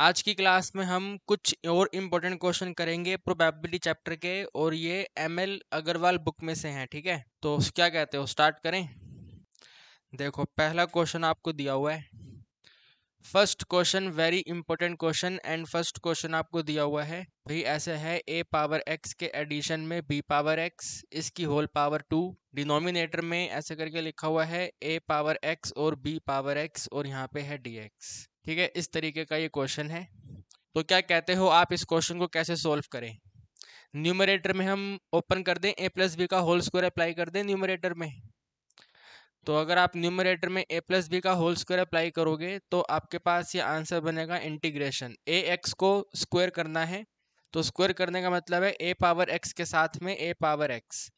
आज की क्लास में हम कुछ और इम्पोर्टेंट क्वेश्चन करेंगे प्रोबेबिलिटी चैप्टर के और ये एम एल अग्रवाल बुक में से हैं ठीक है तो क्या कहते हो स्टार्ट करें देखो पहला क्वेश्चन आपको दिया हुआ है first question very important question and first question आपको दिया हुआ है भाई ऐसे है ए पावर एक्स के एडिशन में बी पावर एक्स इसकी होल पावर टू डिनोमिनेटर में ऐसे करके लिखा हुआ है ए पावर एक्स और बी पावर एक्स और यहाँ पे है डी एक्स ठीक है इस तरीके का ये क्वेश्चन है तो क्या कहते हो आप इस क्वेश्चन को कैसे सोल्व करें न्यूमरेटर में हम ओपन कर दें ए प्लस बी का होल स्क्वायर अप्लाई कर दें न्यूमरेटर में तो अगर आप न्यूमरेटर में ए प्लस बी का होल स्क्वायर अप्लाई करोगे तो आपके पास ये आंसर बनेगा इंटीग्रेशन ए एक्स को स्क्वायर करना है तो स्क्वायर करने का मतलब है ए पावर एक्स के साथ में a power x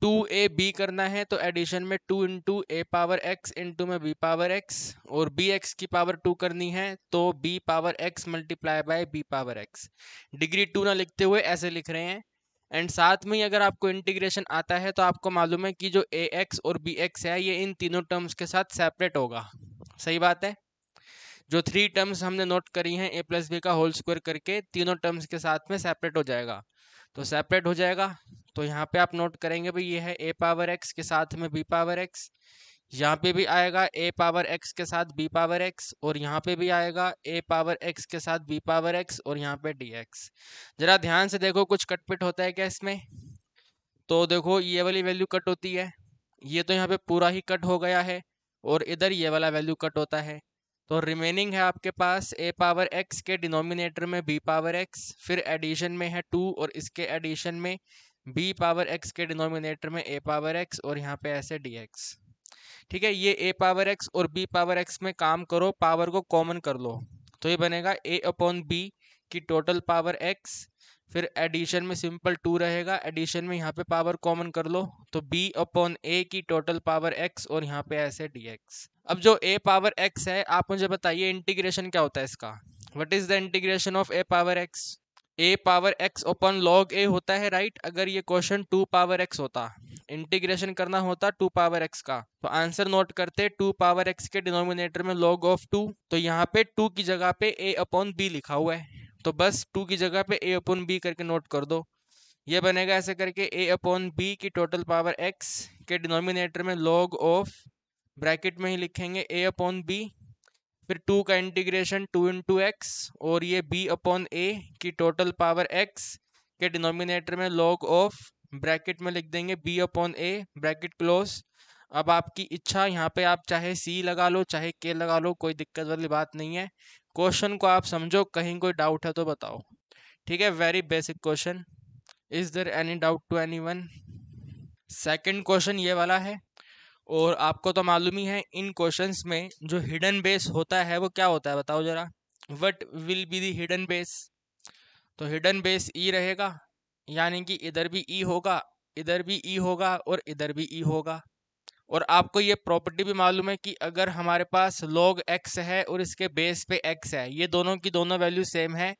two a b करना है तो एडिशन में two into a power x into में बी पावर एक्स और बी एक्स की पावर टू करनी है तो b power x multiply by b power x degree two ना लिखते हुए ऐसे लिख रहे हैं एंड साथ में ही अगर आपको इंटीग्रेशन आता है तो आपको मालूम है कि जो ए एक्स और बी एक्स है ये इन तीनों टर्म्स के साथ सेपरेट होगा सही बात है जो थ्री टर्म्स हमने नोट करी हैं ए प्लस बी का होल स्क्वायर करके तीनों टर्म्स के साथ में सेपरेट हो जाएगा तो सेपरेट हो जाएगा तो यहाँ पे आप नोट करेंगे भाई ये है ए पावर एक्स के साथ में बी पावर एक्स यहाँ पे भी आएगा ए पावर एक्स के साथ बी पावर एक्स और यहाँ पे भी आएगा ए पावर एक्स के साथ बी पावर एक्स और यहाँ पे डी एक्स जरा ध्यान से देखो कुछ कटपिट होता है क्या इसमें तो देखो ये वाली वैल्यू कट होती है ये तो यहाँ पे पूरा ही कट हो गया है और इधर ये वाला वैल्यू कट होता है तो रिमेनिंग है आपके पास ए पावर एक्स के डिनोमिनेटर में बी पावर एक्स फिर एडिशन में है टू और इसके एडिशन में बी पावर एक्स के डिनोमिनेटर में ए पावर एक्स और यहाँ पे ऐसे डी एक्स ठीक है ये ए पावर एक्स और बी पावर एक्स में काम करो पावर को कॉमन कर लो तो ये बनेगा ए अपॉन बी की टोटल पावर एक्स फिर एडिशन में सिंपल टू रहेगा एडिशन में यहाँ पे पावर कॉमन कर लो तो बी अपॉन ए की टोटल पावर एक्स और यहाँ पे ऐसे डी एक्स अब जो a पावर x है आप मुझे बताइए इंटीग्रेशन क्या होता है इसका what is the integration of a power x? a power x upon log a होता है राइट अगर ये क्वेश्चन टू पावर x होता इंटीग्रेशन करना होता टू पावर x का तो आंसर नोट करते टू पावर x के डिनोमिनेटर में लॉग ऑफ टू तो यहाँ पे टू की जगह पे a अपॉन बी लिखा हुआ है तो बस टू की जगह पे a अपॉन बी करके नोट कर दो ये बनेगा ऐसे करके a अपॉन बी की टोटल पावर x के डिनोमिनेटर में लॉग ऑफ ब्रैकेट में ही लिखेंगे ए अपॉन बी फिर टू का इंटीग्रेशन टू इंटू एक्स और ये बी अपॉन ए की टोटल पावर एक्स के डिनोमिनेटर में लॉग ऑफ ब्रैकेट में लिख देंगे b upon a bracket close अब आपकी इच्छा यहाँ पे आप चाहे सी लगा लो चाहे के लगा लो कोई दिक्कत वाली बात नहीं है क्वेश्चन को आप समझो कहीं कोई डाउट है तो बताओ ठीक है very basic question is there any doubt to anyone second question ये वाला है और आपको तो मालूम ही है इन क्वेश्चंस में जो हिडन बेस होता है वो क्या होता है बताओ जरा what will be the hidden base तो हिडन बेस ई रहेगा यानी कि इधर भी ई e होगा इधर भी ई e होगा और इधर भी ई e होगा और आपको ये प्रॉपर्टी भी मालूम है कि अगर हमारे पास लॉग एक्स है और इसके बेस पे एक्स है ये दोनों की दोनों वैल्यू सेम है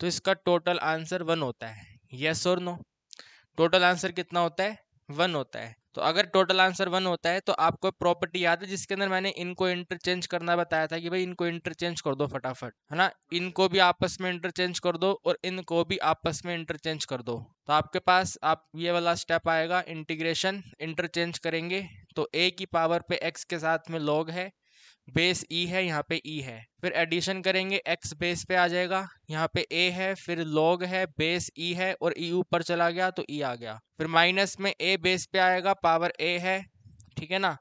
तो इसका टोटल आंसर वन होता है यस और नो टोटल आंसर कितना होता है वन होता है तो अगर टोटल आंसर वन होता है तो आपको प्रॉपर्टी याद है जिसके अंदर मैंने इनको इंटरचेंज करना बताया था कि भाई इनको इंटरचेंज कर दो फटाफट है ना इनको भी आपस में इंटरचेंज कर दो और इनको भी आपस में इंटरचेंज कर दो तो आपके पास आप ये वाला स्टेप आएगा इंटीग्रेशन इंटरचेंज करेंगे तो ए की पावर पे एक्स के साथ में लॉग है बेस ई e है यहाँ पे ई e है फिर एडिशन करेंगे एक्स बेस पे आ जाएगा यहाँ पे ए है फिर लॉग है बेस ई e है और ई e ऊपर चला गया तो ई e आ गया फिर माइनस में ए बेस पे आएगा पावर ए है ठीक है ना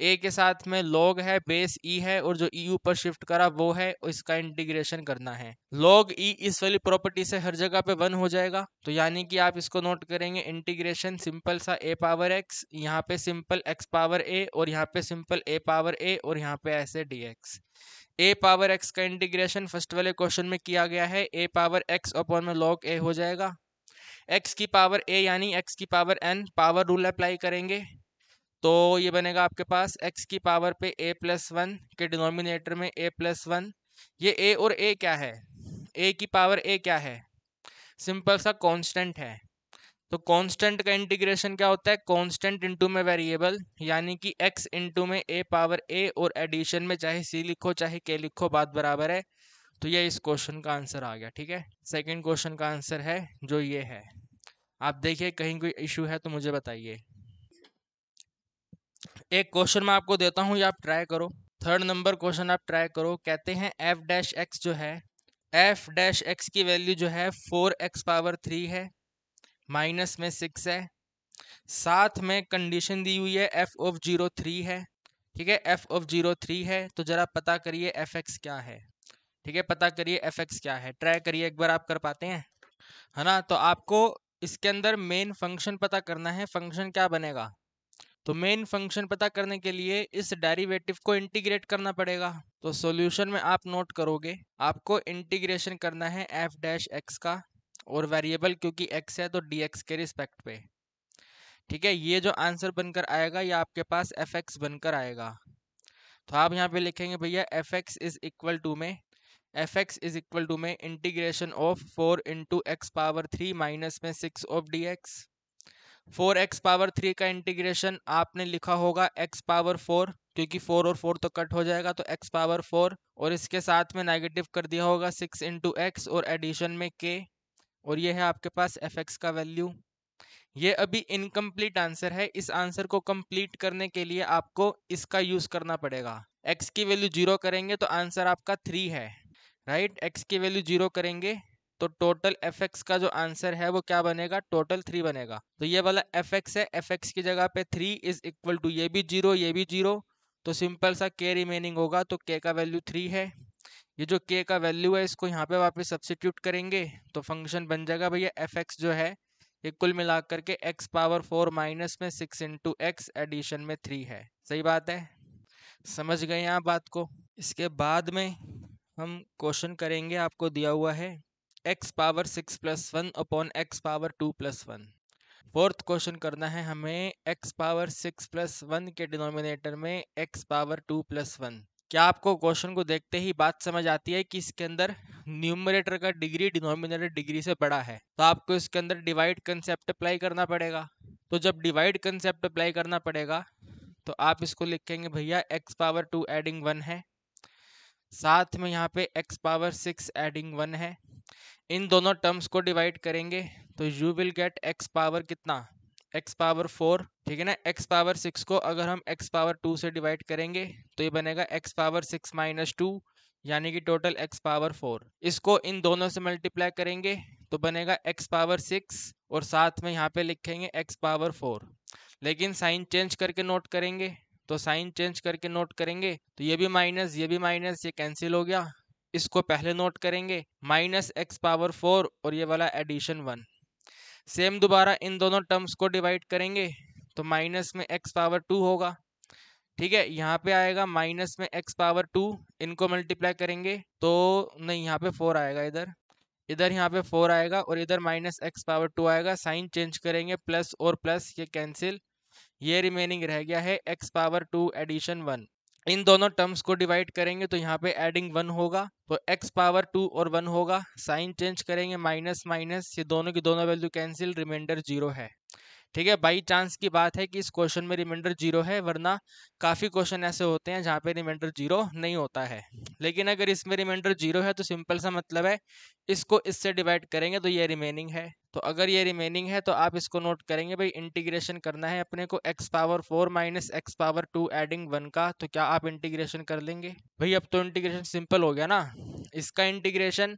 ए के साथ में लॉग है बेस ई e है और जो ई e ऊपर शिफ्ट करा वो है इसका इंटीग्रेशन करना है लॉग ई e इस वाली प्रॉपर्टी से हर जगह पे वन हो जाएगा तो यानी कि आप इसको नोट करेंगे इंटीग्रेशन सिंपल सा ए पावर एक्स यहाँ पे सिंपल एक्स पावर ए और यहाँ पे सिंपल ए पावर ए और यहाँ पे ऐसे d x a power x का इंटीग्रेशन फर्स्ट वाले क्वेश्चन में किया गया है ए पावर एक्स अपॉन में लॉग ए हो जाएगा एक्स की पावर ए यानी एक्स की power n power rule apply करेंगे तो ये बनेगा आपके पास एक्स की पावर पे ए प्लस वन के डिनोमिनेटर में ए प्लस वन ये ए और ए क्या है ए की पावर ए क्या है सिंपल सा कांस्टेंट है तो कांस्टेंट का इंटीग्रेशन क्या होता है कांस्टेंट इंटू में वेरिएबल यानी कि एक्स इंटू में ए पावर ए और एडिशन में चाहे सी लिखो चाहे के लिखो बात बराबर है तो ये इस क्वेश्चन का आंसर आ गया ठीक है सेकेंड क्वेश्चन का आंसर है जो ये है आप देखिए कहीं कोई इशू है तो मुझे बताइए एक क्वेश्चन मैं आपको देता हूँ या आप ट्राई करो थर्ड नंबर क्वेश्चन आप ट्राई करो कहते हैं एफ डैश एक्स जो है एफ डैश एक्स की वैल्यू जो है फोर एक्स पावर थ्री है माइनस में सिक्स है साथ में कंडीशन दी हुई है एफ ऑफ जीरो थ्री है ठीक है एफ ऑफ जीरो थ्री है तो ज़रा पता करिए एफ एक्स क्या है ठीक है पता करिए एफ एक्स क्या है ट्राई करिए एक बार आप कर पाते हैं है ना तो आपको इसके अंदर मेन फंक्शन पता करना है फंक्शन क्या बनेगा तो मेन फंक्शन पता करने के लिए इस डेरिवेटिव को इंटीग्रेट करना पड़ेगा तो सॉल्यूशन में आप नोट करोगे आपको इंटीग्रेशन करना है एफ डैश एक्स का और वेरिएबल क्योंकि एक्स है तो डी एक्स के रिस्पेक्ट पे ठीक है ये जो आंसर बनकर आएगा ये आपके पास एफ एक्स बनकर आएगा तो आप यहाँ पे लिखेंगे भैया f x is equal to में f x is equal to में integration of four into x power three minus में six of d x four x power three का इंटीग्रेशन आपने लिखा होगा एक्स पावर फोर क्योंकि फोर और four तो कट हो जाएगा तो एक्स पावर फोर और इसके साथ में नेगेटिव कर दिया होगा सिक्स इंटू एक्स और एडिशन में के और ये है आपके पास एफ एक्स का वैल्यू ये अभी इनकम्प्लीट आंसर है इस आंसर को कम्प्लीट करने के लिए आपको इसका यूज करना पड़ेगा एक्स की वैल्यू जीरो करेंगे तो आंसर आपका थ्री है राइट एक्स की वैल्यू जीरो करेंगे तो टोटल एफ एक्स का जो आंसर है वो क्या बनेगा टोटल थ्री बनेगा तो ये वाला एफ एक्स है एफ एक्स की जगह पे थ्री इज इक्वल टू ये भी जीरो ये भी जीरो तो सिंपल सा के रिमेनिंग होगा तो के का वैल्यू थ्री है ये जो के का वैल्यू है इसको यहाँ पे वापस सब्सिट्यूट करेंगे तो फंक्शन बन जाएगा भैया एफ एक्स जो है ये कुल मिला करके एक्स पावर फोर माइनस में सिक्स इंटू एक्स एडिशन में थ्री है सही बात है समझ गए आप बात को इसके बाद में हम क्वेश्चन करेंगे आपको दिया हुआ है x power six plus one upon x power two plus one fourth question करना है हमें x power six plus one के डिनोमिनेटर में x power two plus one क्या आपको क्वेश्चन को देखते ही बात समझ आती है कि इसके अंदर न्यूमरेटर का डिग्री डिनोमिनेटर डिग्री से बड़ा है तो आपको इसके अंदर डिवाइड कंसेप्ट अप्लाई करना पड़ेगा तो जब डिवाइड कंसेप्ट अप्लाई करना पड़ेगा तो आप इसको लिखेंगे भैया x power two adding one है साथ में यहाँ पे x power six adding one है इन दोनों टर्म्स को डिवाइड करेंगे तो you will get x power कितना एक्स पावर फोर ठीक है ना एक्स पावर सिक्स को अगर हम एक्स पावर टू से डिवाइड करेंगे तो ये बनेगा x power six minus two यानी कि टोटल एक्स पावर फोर इसको इन दोनों से मल्टीप्लाई करेंगे तो बनेगा एक्स पावर सिक्स और साथ में यहाँ पे लिखेंगे एक्स पावर फोर लेकिन साइन चेंज करके नोट करेंगे तो साइन चेंज करके नोट करेंगे तो ये भी माइनस ये भी माइनस ये कैंसिल हो गया इसको पहले नोट करेंगे माइनस एक्स पावर फोर और ये वाला एडिशन वन सेम दोबारा इन दोनों टर्म्स को डिवाइड करेंगे तो माइनस में एक्स पावर टू होगा ठीक है यहाँ पे आएगा माइनस में एक्स पावर टू इनको मल्टीप्लाई करेंगे तो नहीं यहाँ पे फोर आएगा इधर इधर यहाँ पे फोर आएगा और इधर माइनस एक्स पावर टू आएगा साइन चेंज करेंगे प्लस और प्लस ये कैंसिल ये रिमेनिंग रह गया है x power two addition one इन दोनों टर्म्स को डिवाइड करेंगे तो यहाँ पे एडिंग वन होगा तो एक्स पावर टू और वन होगा साइन चेंज करेंगे माइनस माइनस ये दोनों की दोनों वैल्यू कैंसिल रिमाइंडर जीरो है ठीक है बाई चांस की बात है कि इस क्वेश्चन में रिमाइंडर जीरो है वरना काफ़ी क्वेश्चन ऐसे होते हैं जहाँ पे रिमाइंडर जीरो नहीं होता है लेकिन अगर इसमें रिमाइंडर जीरो है तो सिंपल सा मतलब है इसको इससे डिवाइड करेंगे तो ये रिमेनिंग है तो अगर ये रिमेनिंग है तो आप इसको नोट करेंगे भाई इंटीग्रेशन करना है अपने को x power four minus x power two adding one का तो क्या आप इंटीग्रेशन कर लेंगे भाई अब तो इंटीग्रेशन सिंपल हो गया ना इसका integration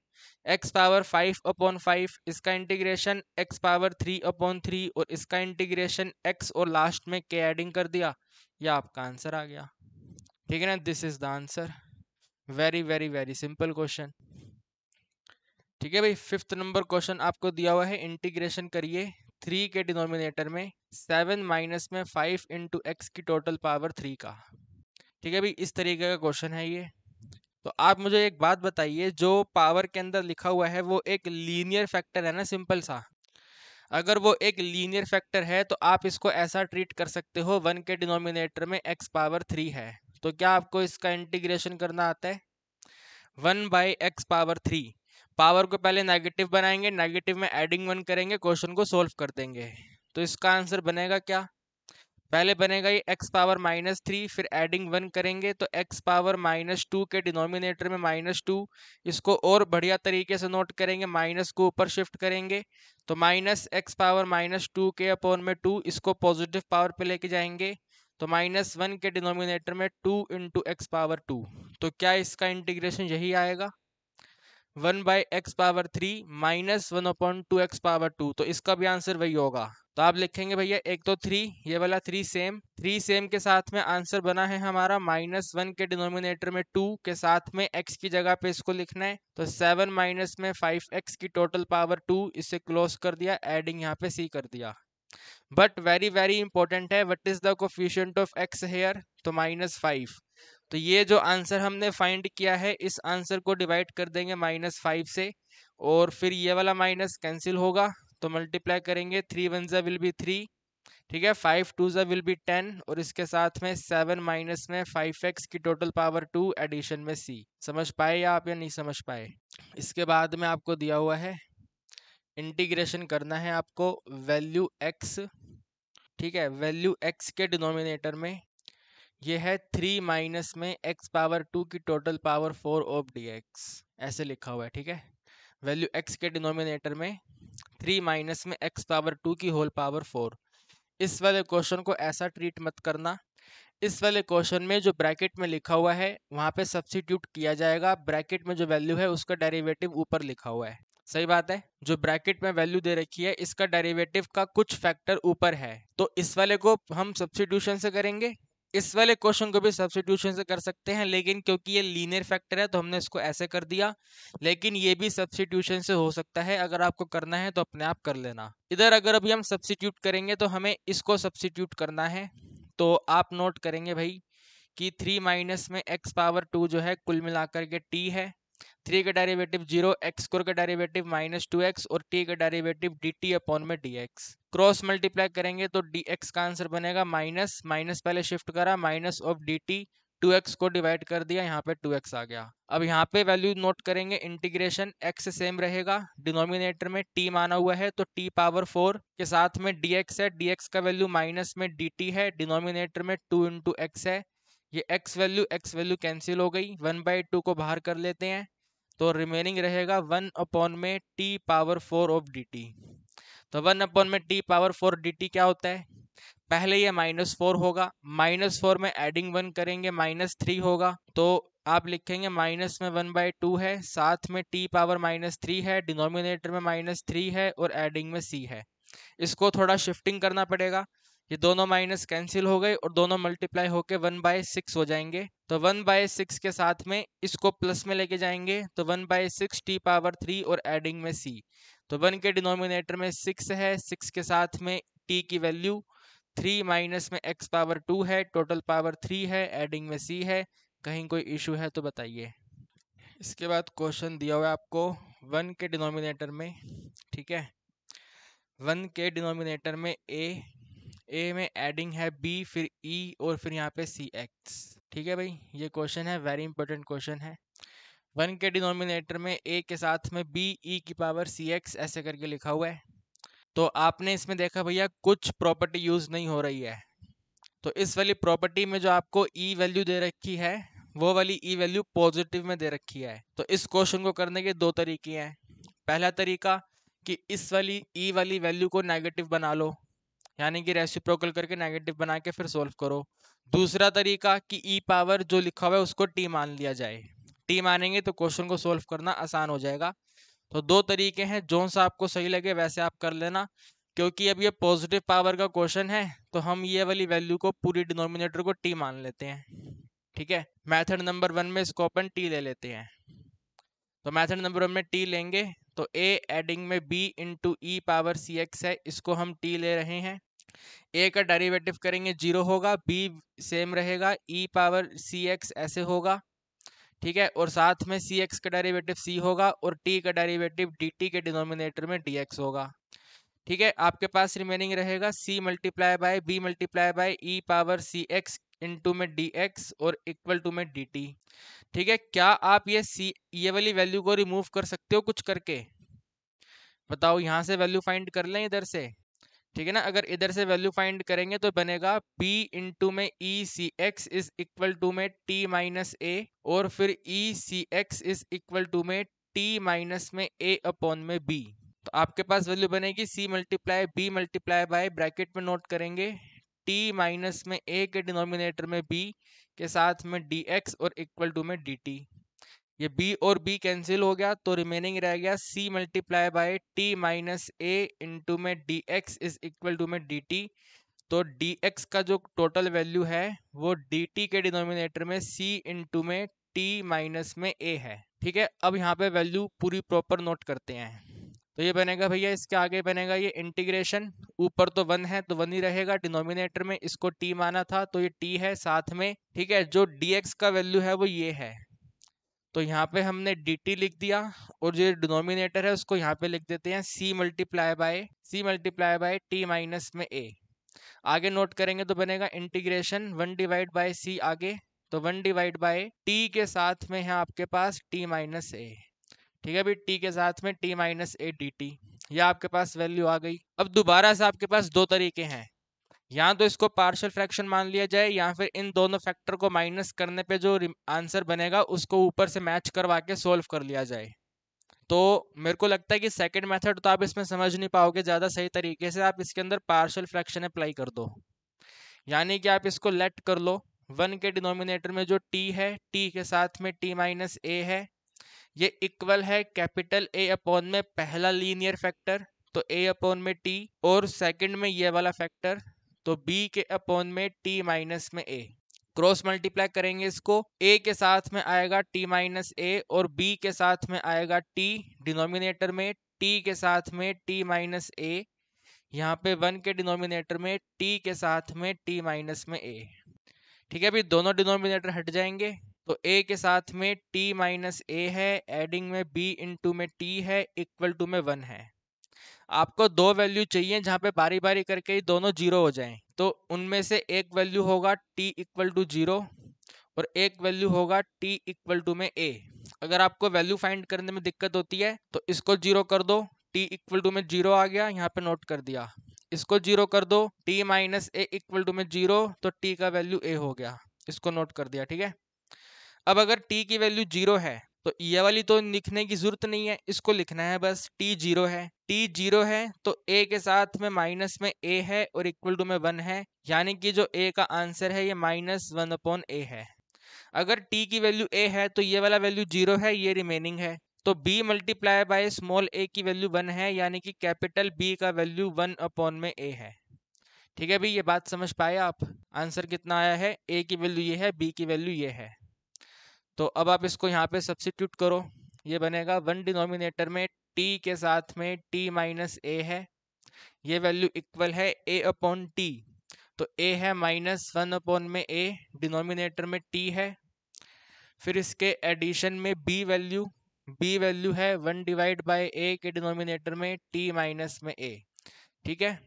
x power five upon five इसका integration x power three upon three और इसका इंटीग्रेशन एक्स और लास्ट में के एडिंग कर दिया यह आपका आंसर आ गया ठीक है ना this is the answer very very very simple question ठीक है भाई फिफ्थ नंबर क्वेश्चन आपको दिया हुआ है इंटीग्रेशन करिए थ्री के डिनोमिनेटर में सेवन माइनस में फाइव इंटू एक्स की टोटल पावर थ्री का ठीक है भाई इस तरीके का क्वेश्चन है ये तो आप मुझे एक बात बताइए जो पावर के अंदर लिखा हुआ है वो एक लीनियर फैक्टर है ना सिंपल सा अगर वो एक लीनियर फैक्टर है तो आप इसको ऐसा ट्रीट कर सकते हो वन के डिनोमिनेटर में एक्स पावर थ्री है तो क्या आपको इसका इंटीग्रेशन करना आता है one by x power three power को पहले नेगेटिव बनाएंगे नेगेटिव में एडिंग वन करेंगे क्वेश्चन को सोल्व कर देंगे तो इसका आंसर बनेगा क्या पहले बनेगा ये x पावर माइनस थ्री फिर एडिंग वन करेंगे तो x पावर माइनस टू के डिनोमिनेटर में माइनस टू इसको और बढ़िया तरीके से नोट करेंगे माइनस को ऊपर शिफ्ट करेंगे तो minus x power minus two के अपॉन में टू इसको पॉजिटिव पावर पे लेके जाएंगे तो माइनस वन के डिनोमिनेटर में two into x power two तो क्या इसका इंटीग्रेशन यही आएगा one by x power three minus one upon two x power two तो इसका भी आंसर वही होगा तो आप लिखेंगे भैया एक तो थ्री ये वाला थ्री सेम थ्री सेम के साथ में आंसर बना है हमारा माइनस वन के डिनोमिनेटर में टू के साथ में एक्स की जगह पे इसको लिखना है तो सेवन माइनस में फाइव एक्स की टोटल पावर टू इसे क्लोज कर दिया एडिंग यहाँ पे सी कर दिया बट वेरी वेरी इंपॉर्टेंट है what is the coefficient of x here तो माइनस फाइव तो ये जो आंसर हमने फाइंड किया है इस आंसर को डिवाइड कर देंगे माइनस फाइव से और फिर ये वाला माइनस कैंसिल होगा तो मल्टीप्लाई करेंगे थ्री वन ज़ा विल बी थ्री ठीक है फाइव टू ज़ा विल बी टेन और इसके साथ में सेवन माइनस में फाइव एक्स की टोटल पावर टू एडिशन में सी समझ पाए या आप या नहीं समझ पाए इसके बाद में आपको दिया हुआ है इंटीग्रेशन करना है आपको वैल्यू एक्स ठीक है वैल्यू एक्स के डिनोमिनेटर में ये है थ्री माइनस में एक्स पावर टू की total power four of d x ऐसे लिखा हुआ है ठीक है वैल्यू एक्स के डिनोमिनेटर में थ्री माइनस में एक्स पावर टू की होल पावर फोर इस वाले क्वेश्चन को ऐसा ट्रीट मत करना इस वाले क्वेश्चन में जो ब्रैकेट में लिखा हुआ है वहाँ पे सब्सिट्यूट किया जाएगा ब्रैकेट में जो वैल्यू है उसका डेरिवेटिव ऊपर लिखा हुआ है सही बात है जो ब्रैकेट में वैल्यू दे रखी है इसका डेरिवेटिव का कुछ फैक्टर ऊपर है तो इस वाले को हम सब्सिट्यूशन से करेंगे इस वाले क्वेश्चन को भी सब्सटीट्यूशन से कर सकते हैं लेकिन क्योंकि ये लीनियर फैक्टर है तो हमने इसको ऐसे कर दिया लेकिन ये भी सब्सटीट्यूशन से हो सकता है अगर आपको करना है तो अपने आप कर लेना इधर अगर अभी हम सब्सटीट्यूट करेंगे तो हमें इसको सब्सटीट्यूट करना है तो आप नोट करेंगे भाई कि थ्री माइनस में एक्स पावर टू जो है कुल मिलाकर के टी है थ्री का डेरिवेटिव जीरो एक्स स्कोर का डेरिवेटिव माइनस टू एक्स और टी का डेरिवेटिव डी टी अपॉन में डी एक्स क्रॉस मल्टीप्लाई करेंगे तो डी एक्स का आंसर बनेगा माइनस माइनस पहले शिफ्ट करा minus of d t two x को डिवाइड कर दिया यहाँ पे टू एक्स आ गया अब यहाँ पे वैल्यू नोट करेंगे इंटीग्रेशन एक्स सेम रहेगा डिनोमिनेटर में टी माना हुआ है तो टी पावर फोर के साथ में डी एक्स है डी एक्स का वैल्यू माइनस में डी टी है डिनोमिनेटर में टू इंटू एक्स है ये x value x value cancel हो गई वन बाई टू को बाहर कर लेते हैं तो रिमेनिंग रहेगा वन अपॉन में t power four of d t तो वन अपॉन में t power four d t क्या होता है पहले ये माइनस फोर होगा माइनस फोर में एडिंग वन करेंगे माइनस थ्री होगा तो आप लिखेंगे माइनस में वन बाई टू है साथ में टी पावर माइनस थ्री है डिनोमिनेटर में माइनस थ्री है और एडिंग में सी है इसको थोड़ा शिफ्टिंग करना पड़ेगा ये दोनों माइनस कैंसिल हो गए और दोनों मल्टीप्लाई होकर वन बाय सिक्स हो जाएंगे तो वन बाय सिक्स के साथ में इसको प्लस में लेके जाएंगे तो one by six t power three और एडिंग में सी तो वन के डिनोमिनेटर में सिक्स है सिक्स के साथ में टी की वैल्यू थ्री माइनस में एक्स पावर टू है टोटल पावर थ्री है एडिंग में सी है कहीं कोई इशू है तो बताइए इसके बाद क्वेश्चन दिया हुआ है आपको वन के डिनोमिनेटर में ठीक है वन के डिनोमिनेटर में ए ए में एडिंग है बी फिर ई e, और फिर यहाँ पे सी एक्स ठीक है भाई ये क्वेश्चन है वेरी इंपॉर्टेंट क्वेश्चन है वन के डिनोमिनेटर में ए के साथ में बी ई e की पावर सी एक्स ऐसे करके लिखा हुआ है तो आपने इसमें देखा भैया कुछ प्रॉपर्टी यूज़ नहीं हो रही है तो इस वाली प्रॉपर्टी में जो आपको ई e वैल्यू दे रखी है वो वाली ई वैल्यू पॉजिटिव में दे रखी है तो इस क्वेश्चन को करने के दो तरीके हैं पहला तरीका कि इस वाली ई e वाली वैल्यू को नेगेटिव बना लो यानी कि रेसिप्रोकल करके नेगेटिव बना के फिर सोल्व करो दूसरा तरीका कि ई e पावर जो लिखा हुआ है उसको टी मान लिया जाए टी मानेंगे तो क्वेश्चन को सोल्व करना आसान हो जाएगा तो दो तरीके हैं जो सा आपको सही लगे वैसे आप कर लेना क्योंकि अब ये पॉजिटिव पावर का क्वेश्चन है तो हम ये वाली वैल्यू को पूरी डिनोमिनेटर को टी मान लेते हैं ठीक है मेथड नंबर वन में इसको अपन टी ले लेते हैं तो मेथड नंबर वन में टी लेंगे तो ए एडिंग में b into e power c x है इसको हम टी ले रहे हैं ए का डेरिवेटिव करेंगे जीरो होगा बी सेम रहेगा ई पावर सी एक्स ऐसे होगा ठीक है और साथ में सी एक्स का डेरिवेटिव सी होगा और टी का डेरिवेटिव डी टी के डिनोमिनेटर में डी एक्स होगा ठीक है आपके पास रिमेनिंग रहेगा c multiply by b multiply by e power c x into में डी एक्स और इक्वल टू में डी टी ठीक है क्या आप ये सी ये वाली वैल्यू को रिमूव कर सकते हो कुछ करके बताओ यहाँ से वैल्यू फाइंड कर लें इधर से ठीक है ना अगर इधर से वैल्यू फाइंड करेंगे तो बनेगा p इंटू में e C x is equal to में t माइनस ए और फिर e C x is equal to में t माइनस में a अपॉन में b तो आपके पास वैल्यू बनेगी c multiply b multiply by bracket में नोट करेंगे टी माइनस में ए के डिनोमिनेटर में बी के साथ में डी एक्स और इक्वल टू में डी टी ये बी और बी कैंसिल हो गया तो रिमेनिंग रह गया c multiply by t minus a into में d x is equal to में डी टी तो डी एक्स का जो टोटल वैल्यू है वो डी टी के डिनोमिनेटर में सी इंटू में टी माइनस में ए है ठीक है अब यहाँ पे वैल्यू पूरी प्रॉपर नोट करते हैं तो ये बनेगा भैया इसके आगे बनेगा ये इंटीग्रेशन ऊपर तो वन है तो वन ही रहेगा डिनोमिनेटर में इसको टी माना था तो ये टी है साथ में ठीक है जो dx का वैल्यू है वो ये है तो यहाँ पे हमने dt लिख दिया और जो डिनोमिनेटर है उसको यहाँ पे लिख देते हैं c multiply by c multiply by t minus में a आगे नोट करेंगे तो बनेगा integration one divide by c आगे तो वन डिवाइड बाय टी के साथ में है आपके पास टी माइनस ए ठीक है भाई टी के साथ में t minus a d t ये आपके पास वैल्यू आ गई अब दोबारा से आपके पास दो तरीके हैं या तो इसको पार्शियल फ्रैक्शन मान लिया जाए या फिर इन दोनों फैक्टर को माइनस करने पे जो आंसर बनेगा उसको ऊपर से मैच करवा के सोल्व कर लिया जाए तो मेरे को लगता है कि सेकंड मेथड तो आप इसमें समझ नहीं पाओगे ज़्यादा सही तरीके से आप इसके अंदर पार्शियल फ्रैक्शन अप्लाई कर दो यानी कि आप इसको लेट कर लो वन के डिनोमिनेटर में जो टी है टी के साथ में टी माइनस ए है ये इक्वल है कैपिटल ए अपॉन में पहला लीनियर फैक्टर तो ए अपॉन में टी और सेकंड में ये वाला फैक्टर तो बी के अपॉन में टी माइनस में ए क्रॉस मल्टीप्लाई करेंगे इसको ए के साथ में आएगा टी माइनस ए और बी के साथ में आएगा टी डिनोमिनेटर में टी के साथ में टी माइनस ए यहाँ पे वन के डिनोमिनेटर में टी के साथ में टी माइनस में ए ठीक है अभी दोनों डिनोमिनेटर हट जाएंगे तो ए के साथ में टी माइनस ए है एडिंग में बी इंटू में टी है इक्वल टू में वन है आपको दो वैल्यू चाहिए जहाँ पे बारी बारी करके ही दोनों जीरो हो जाएं तो उनमें से एक वैल्यू होगा टी इक्वल टू जीरो और एक वैल्यू होगा टी इक्वल टू में ए अगर आपको वैल्यू फाइंड करने में दिक्कत होती है तो इसको जीरो कर दो टी इक्वल टू में जीरो आ गया यहाँ पे नोट कर दिया इसको जीरो कर दो t minus a equal to में जीरो तो टी का वैल्यू ए हो गया इसको नोट कर दिया ठीक है अब अगर टी की वैल्यू जीरो है तो ये वाली तो लिखने की जरूरत नहीं है इसको लिखना है बस टी जीरो है टी जीरो है तो ए के साथ में माइनस में ए है और इक्वल टू में वन है यानी कि जो ए का आंसर है ये माइनस वन अपॉन ए है अगर टी की वैल्यू ए है तो ये वाला वैल्यू जीरो है ये रिमेनिंग है तो b multiply by small a की वैल्यू वन है यानी कि कैपिटल बी का वैल्यू वन अपॉन में ए है ठीक है भाई ये बात समझ पाए आप आंसर कितना आया है ए की वैल्यू ये है बी की वैल्यू ये है तो अब आप इसको यहाँ पे सब्सिट्यूट करो ये बनेगा वन डिनोमिनेटर में टी के साथ में टी माइनस ए है ये वैल्यू इक्वल है ए अपॉन टी तो ए है माइनस वन अपॉन में ए डिनोमिनेटर में टी है फिर इसके एडिशन में बी वैल्यू बी वैल्यू है वन डिवाइड बाई ए के डिनोमिनेटर में टी माइनस में ए ठीक है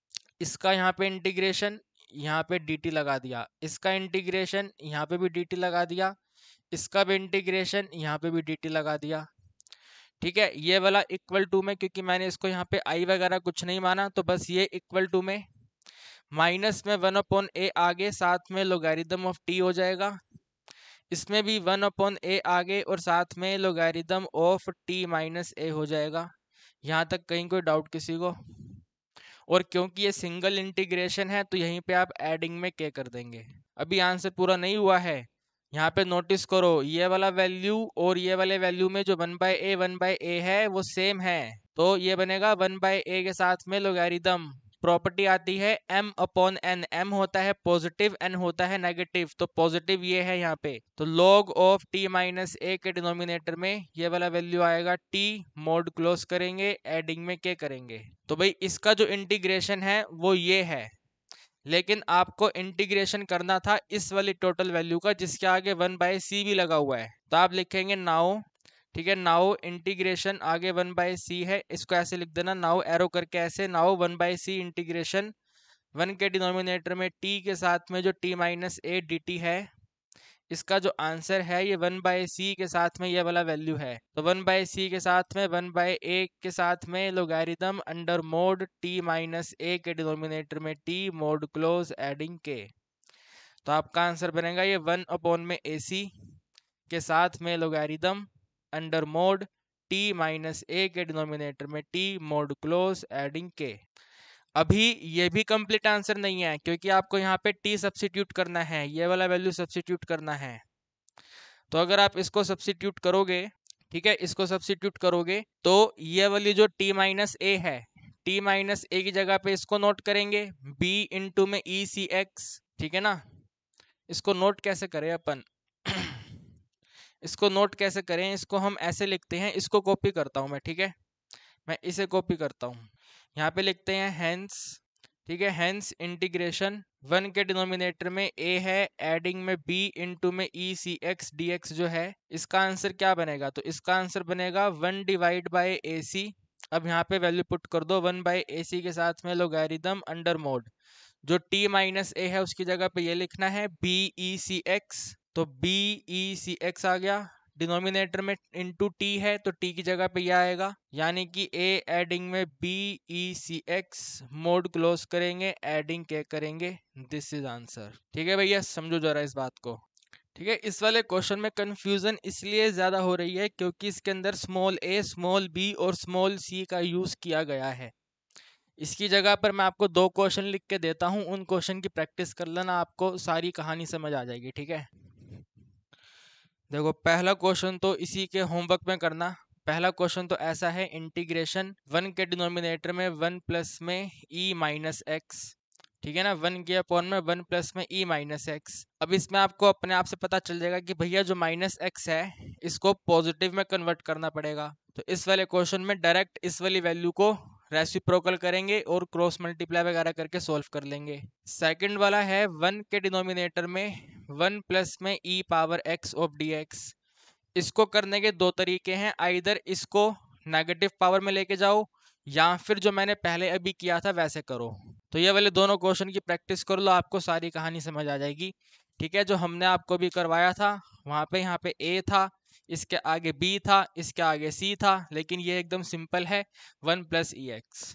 इसका यहाँ पे इंटीग्रेशन यहाँ पे डी लगा दिया इसका इंटीग्रेशन यहाँ पे भी डी लगा दिया इसका भी इंटीग्रेशन यहाँ पे भी डी लगा दिया ठीक है ये वाला इक्वल टू में क्योंकि मैंने इसको यहाँ पे आई वगैरह कुछ नहीं माना तो बस ये इक्वल टू में माइनस में वन अपॉन ए आगे साथ में लोगारिदम ऑफ टी हो जाएगा इसमें भी वन अपॉन ए आगे और साथ में logarithm of t minus a हो जाएगा यहाँ तक कहीं कोई डाउट किसी को और क्योंकि ये सिंगल इंटीग्रेशन है तो यहीं पे आप एडिंग में के कर देंगे अभी आंसर पूरा नहीं हुआ है यहाँ पे नोटिस करो ये वाला वैल्यू और ये वाले वैल्यू में जो one by a one by a है वो सेम है तो ये बनेगा वन बाय ए के साथ में लोगारिदम प्रॉपर्टी आती है m अपॉन एन m होता है पॉजिटिव n होता है नेगेटिव तो पॉजिटिव ये है यहाँ पे तो log ऑफ t माइनस ए के डिनोमिनेटर में ये वाला वैल्यू आएगा t मोड क्लोज करेंगे एडिंग में k करेंगे तो भाई इसका जो इंटीग्रेशन है वो ये है लेकिन आपको इंटीग्रेशन करना था इस वाली टोटल वैल्यू का जिसके आगे वन बाय सी भी लगा हुआ है तो आप लिखेंगे नाउ ठीक है नाउ इंटीग्रेशन आगे वन बाय सी है इसको ऐसे लिख देना नाउ एरो करके ऐसे now one by c integration one के डिनोमिनेटर में टी के साथ में जो T minus a d t है इसका जो आंसर है ये वन बाय सी के साथ में ये वाला वैल्यू है तो वन बाय सी के साथ में वन बाय ए के साथ में logarithm under mod T minus ए के डिनोमिनेटर में टी मोड क्लोज एडिंग के तो आपका आंसर बनेगा ये वन अपॉन में ए सी के साथ में logarithm under mod T minus ए के डिनोमिनेटर में टी मोड क्लोज एडिंग के अभी ये भी कंप्लीट आंसर नहीं है क्योंकि आपको यहाँ पे टी सब्सिट्यूट करना है ये वाला वैल्यू सब्सिट्यूट करना है तो अगर आप इसको सब्सिट्यूट करोगे ठीक है इसको सब्सिट्यूट करोगे तो ये वाली जो टी माइनस ए है टी माइनस ए की जगह पे इसको नोट करेंगे बी इंटू में ई सी एक्स ठीक है ना इसको नोट कैसे करें अपन इसको नोट कैसे करें इसको हम ऐसे लिखते हैं इसको कॉपी करता हूँ मैं ठीक है मैं इसे कॉपी करता हूँ यहाँ पे लिखते हैं हैंस ठीक है हैंस इंटीग्रेशन वन के डिनोमिनेटर में ए है एडिंग में बी इंटू में ई सी एक्स डी एक्स जो है इसका आंसर क्या बनेगा तो इसका आंसर बनेगा one divide by a c अब यहाँ पे वैल्यू पुट कर दो वन बाय ए सी के साथ में लोगारिदम अंडर मोड जो टी माइनस ए है उसकी जगह पे ये लिखना है बी ई सी एक्स तो बी ई सी एक्स आ गया डिनोमिनेटर में इंटू टी है तो टी की जगह पे ये आएगा यानी कि ए एडिंग में बी ई सी एक्स मोड क्लोज करेंगे एडिंग के करेंगे दिस इज आंसर ठीक है भैया समझो जरा इस बात को ठीक है इस वाले क्वेश्चन में कन्फ्यूज़न इसलिए ज़्यादा हो रही है क्योंकि इसके अंदर स्मॉल ए स्मॉल बी और स्मॉल सी का यूज़ किया गया है इसकी जगह पर मैं आपको दो क्वेश्चन लिख के देता हूँ उन क्वेश्चन की प्रैक्टिस कर लेना आपको सारी कहानी समझ आ जाएगी ठीक है देखो पहला क्वेश्चन तो इसी के होमवर्क में करना पहला क्वेश्चन तो ऐसा है इंटीग्रेशन वन के डिनोमिनेटर में वन प्लस में ई माइनस एक्स ठीक है ना वन के अपॉन में वन प्लस में ई माइनस एक्स अब इसमें आपको अपने आप से पता चल जाएगा कि भैया जो माइनस एक्स है इसको पॉजिटिव में कन्वर्ट करना पड़ेगा तो इस वाले क्वेश्चन में डायरेक्ट इस वाली वैल्यू को रेसिप्रोकल करेंगे और क्रॉस मल्टीप्लाई वगैरह करके सॉल्व कर लेंगे सेकंड वाला है वन के डिनोमिनेटर में वन प्लस में e power x of d x इसको करने के दो तरीके हैं आइधर इसको नेगेटिव पावर में लेके जाओ या फिर जो मैंने पहले अभी किया था वैसे करो तो ये वाले दोनों क्वेश्चन की प्रैक्टिस कर लो आपको सारी कहानी समझ आ जाएगी ठीक है जो हमने आपको भी करवाया था वहाँ पे यहाँ पे ए था इसके आगे बी था इसके आगे सी था लेकिन ये एकदम सिंपल है one plus e x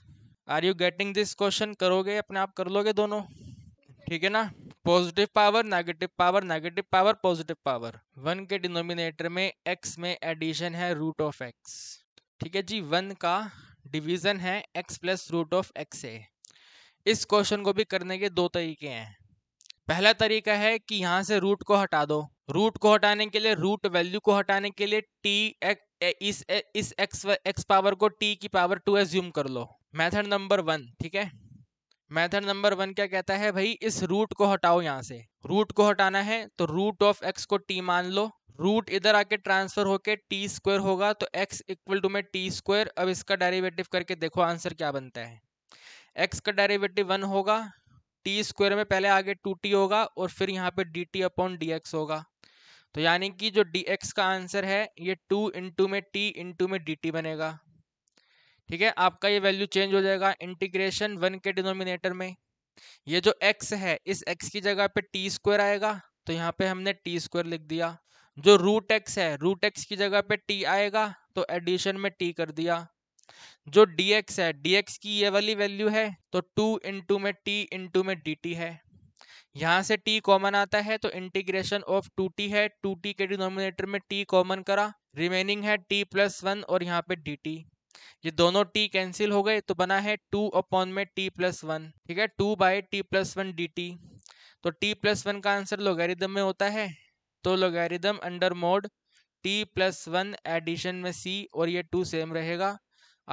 are you getting this question करोगे अपने आप कर लोगे दोनों ठीक है ना positive power negative power negative power positive power one के डिनोमिनेटर में एक्स में एडिशन है रूट ऑफ एक्स ठीक है जी वन का डिवीजन है x plus root of x ए इस क्वेश्चन को भी करने के दो तरीके हैं पहला तरीका है कि यहाँ से रूट को हटा दो रूट को हटाने के लिए रूट वैल्यू को हटाने के लिए टी इस एक्स एक्स पावर को टी की पावर टू एज्यूम कर लो मेथड नंबर वन ठीक है मेथड नंबर वन क्या कहता है भाई इस रूट को हटाओ यहाँ से रूट को हटाना है तो रूट ऑफ एक्स को टी मान लो रूट इधर आके ट्रांसफर होके टी स्क्वायर होगा तो एक्स इक्वल टू में टी स्क्वायर अब इसका डेरिवेटिव करके देखो आंसर क्या बनता है एक्स का डेरिवेटिव वन होगा टी स्क्वायर में पहले आगे टू टी होगा और फिर यहाँ पे d t upon d x होगा तो यानी कि जो डी एक्स का आंसर है ये टू इंटू में टी इंटू में डी टी बनेगा ठीक है आपका ये वैल्यू चेंज हो जाएगा इंटीग्रेशन वन के डिनोमिनेटर में ये जो एक्स है इस एक्स की जगह पे टी स्क्वायर आएगा तो यहाँ पे हमने टी स्क्वायर लिख दिया जो रूट एक्स है रूट एक्स की जगह पे टी आएगा तो एडिशन में टी कर दिया जो एक्स है एक्स की ये वाली वैल्यू है तो टू इंटू में टी इंटू में टी है यहाँ से टी कॉमन आता है तो इंटीग्रेशन ऑफ टी है टी के डिनोमिनेटर में टी कॉमन करा रिमेनिंग है टी प्लस वन और यहाँ पे टी ये दोनों टी कैंसिल हो गए तो बना है टू अपॉन में टी प्लस वन ठीक है two by t plus one d t तो टी प्लस वन का आंसर लोगारिदम में होता है तो logarithm under mod t plus one addition में सी और ये टू सेम रहेगा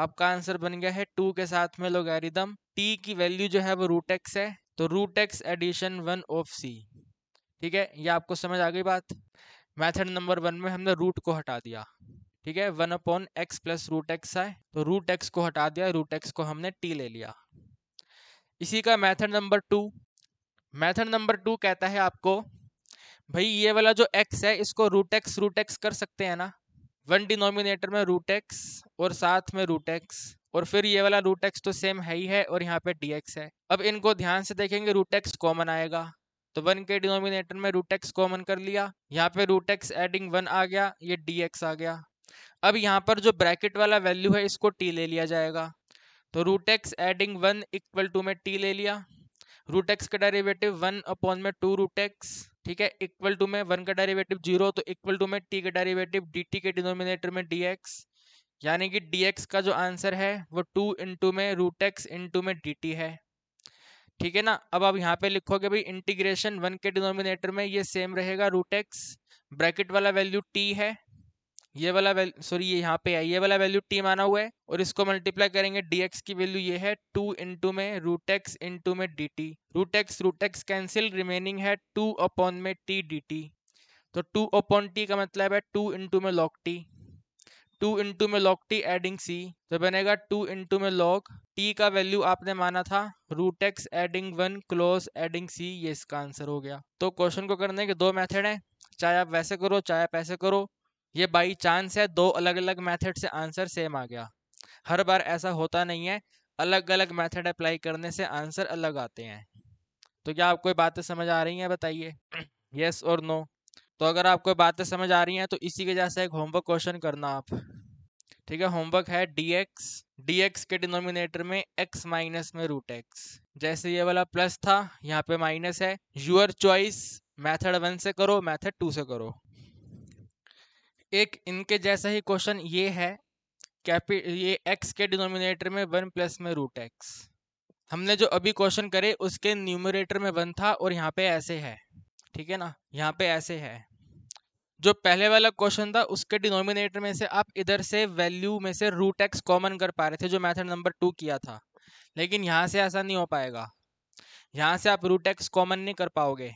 आपका आंसर बन गया है टू के साथ में लोगारिदम टी की वैल्यू जो है वो रूट एक्स है तो root x addition one of c ठीक है ये आपको समझ आ गई बात मेथड नंबर वन में हमने रूट को हटा दिया ठीक है one upon x plus root x आए तो रूट एक्स को हटा दिया रूट एक्स को हमने टी ले लिया इसी का method number two method number two कहता है आपको भाई ये वाला जो एक्स है इसको रूट एक्स रूट एक्स कर सकते हैं ना वन डिनोमिनेटर में रूट एक्स और साथ में रूट एक्स और फिर ये वाला रूट एक्स तो सेम है ही है और यहाँ पे डी एक्स है अब इनको ध्यान से देखेंगे रूट एक्स कॉमन आएगा तो वन के डिनोमिनेटर में रूट एक्स कॉमन कर लिया यहाँ पे रूट एक्स एडिंग वन आ गया ये डी एक्स आ गया अब यहाँ पर जो ब्रैकेट वाला वैल्यू है इसको टी ले लिया जाएगा तो root x adding one equal to में टी ले लिया रूट एक्स का डेरिवेटिव वन अपॉन में टू रूट एक्स ठीक है इक्वल टू में वन का डेरिवेटिव जीरो तो इक्वल टू में टी का डेरिवेटिव डी टी के डिनोमिनेटर में डी एक्स यानी कि डी एक्स का जो आंसर है वो टू इंटू में रूट एक्स इंटू में डी टी है ठीक है ना अब आप यहाँ पे लिखोगे भाई इंटीग्रेशन वन के डिनोमिनेटर में ये सेम रहेगा रूट एक्स ब्रैकेट वाला वैल्यू टी है ये वाला वैल्यू सॉरी ये यहाँ पे है ये वाला वैल्यू टी माना हुआ है और इसको मल्टीप्लाई करेंगे dx की वैल्यू ये है टू इंटू में रूट एक्स इंटू में d t root x root x cancel remaining है टू अपॉन में टी डी टी तो टू अपॉन टी का मतलब है टू इंटू में लॉक टी टू इंटू में लॉक टी एडिंग सी तो बनेगा टू इंटू में लॉक टी का वैल्यू आपने माना था root x adding one close adding c ये इसका आंसर हो गया तो क्वेश्चन को करने के दो मैथड हैं चाहे आप वैसे करो चाहे आप ऐसे करो ये बाई चांस है दो अलग अलग मेथड से आंसर सेम आ गया हर बार ऐसा होता नहीं है अलग अलग मेथड अप्लाई करने से आंसर अलग आते हैं तो क्या आपको बातें समझ आ रही हैं बताइए यस और नो तो अगर आपको बातें समझ आ रही हैं तो इसी के जैसा एक होमवर्क क्वेश्चन करना आप ठीक है होमवर्क है डी एक्स डी एक्स के डिनोमिनेटर में एक्स माइनस में रूट एक्स जैसे ये वाला प्लस था यहाँ पे माइनस है यूर चॉइस मैथड वन से करो मैथड टू से करो एक इनके जैसा ही क्वेश्चन ये है कैपी ये एक्स के डिनोमिनेटर में वन प्लस में रूट एक्स हमने जो अभी क्वेश्चन करे उसके न्यूमिनेटर में वन था और यहाँ पे ऐसे है ठीक है ना यहाँ पे ऐसे है जो पहले वाला क्वेश्चन था उसके डिनोमिनेटर में से आप इधर से वैल्यू में से रूट एक्स कॉमन कर पा रहे थे जो मैथड नंबर टू किया था लेकिन यहाँ से ऐसा नहीं हो पाएगा यहाँ से आप रूट एक्स कॉमन नहीं कर पाओगे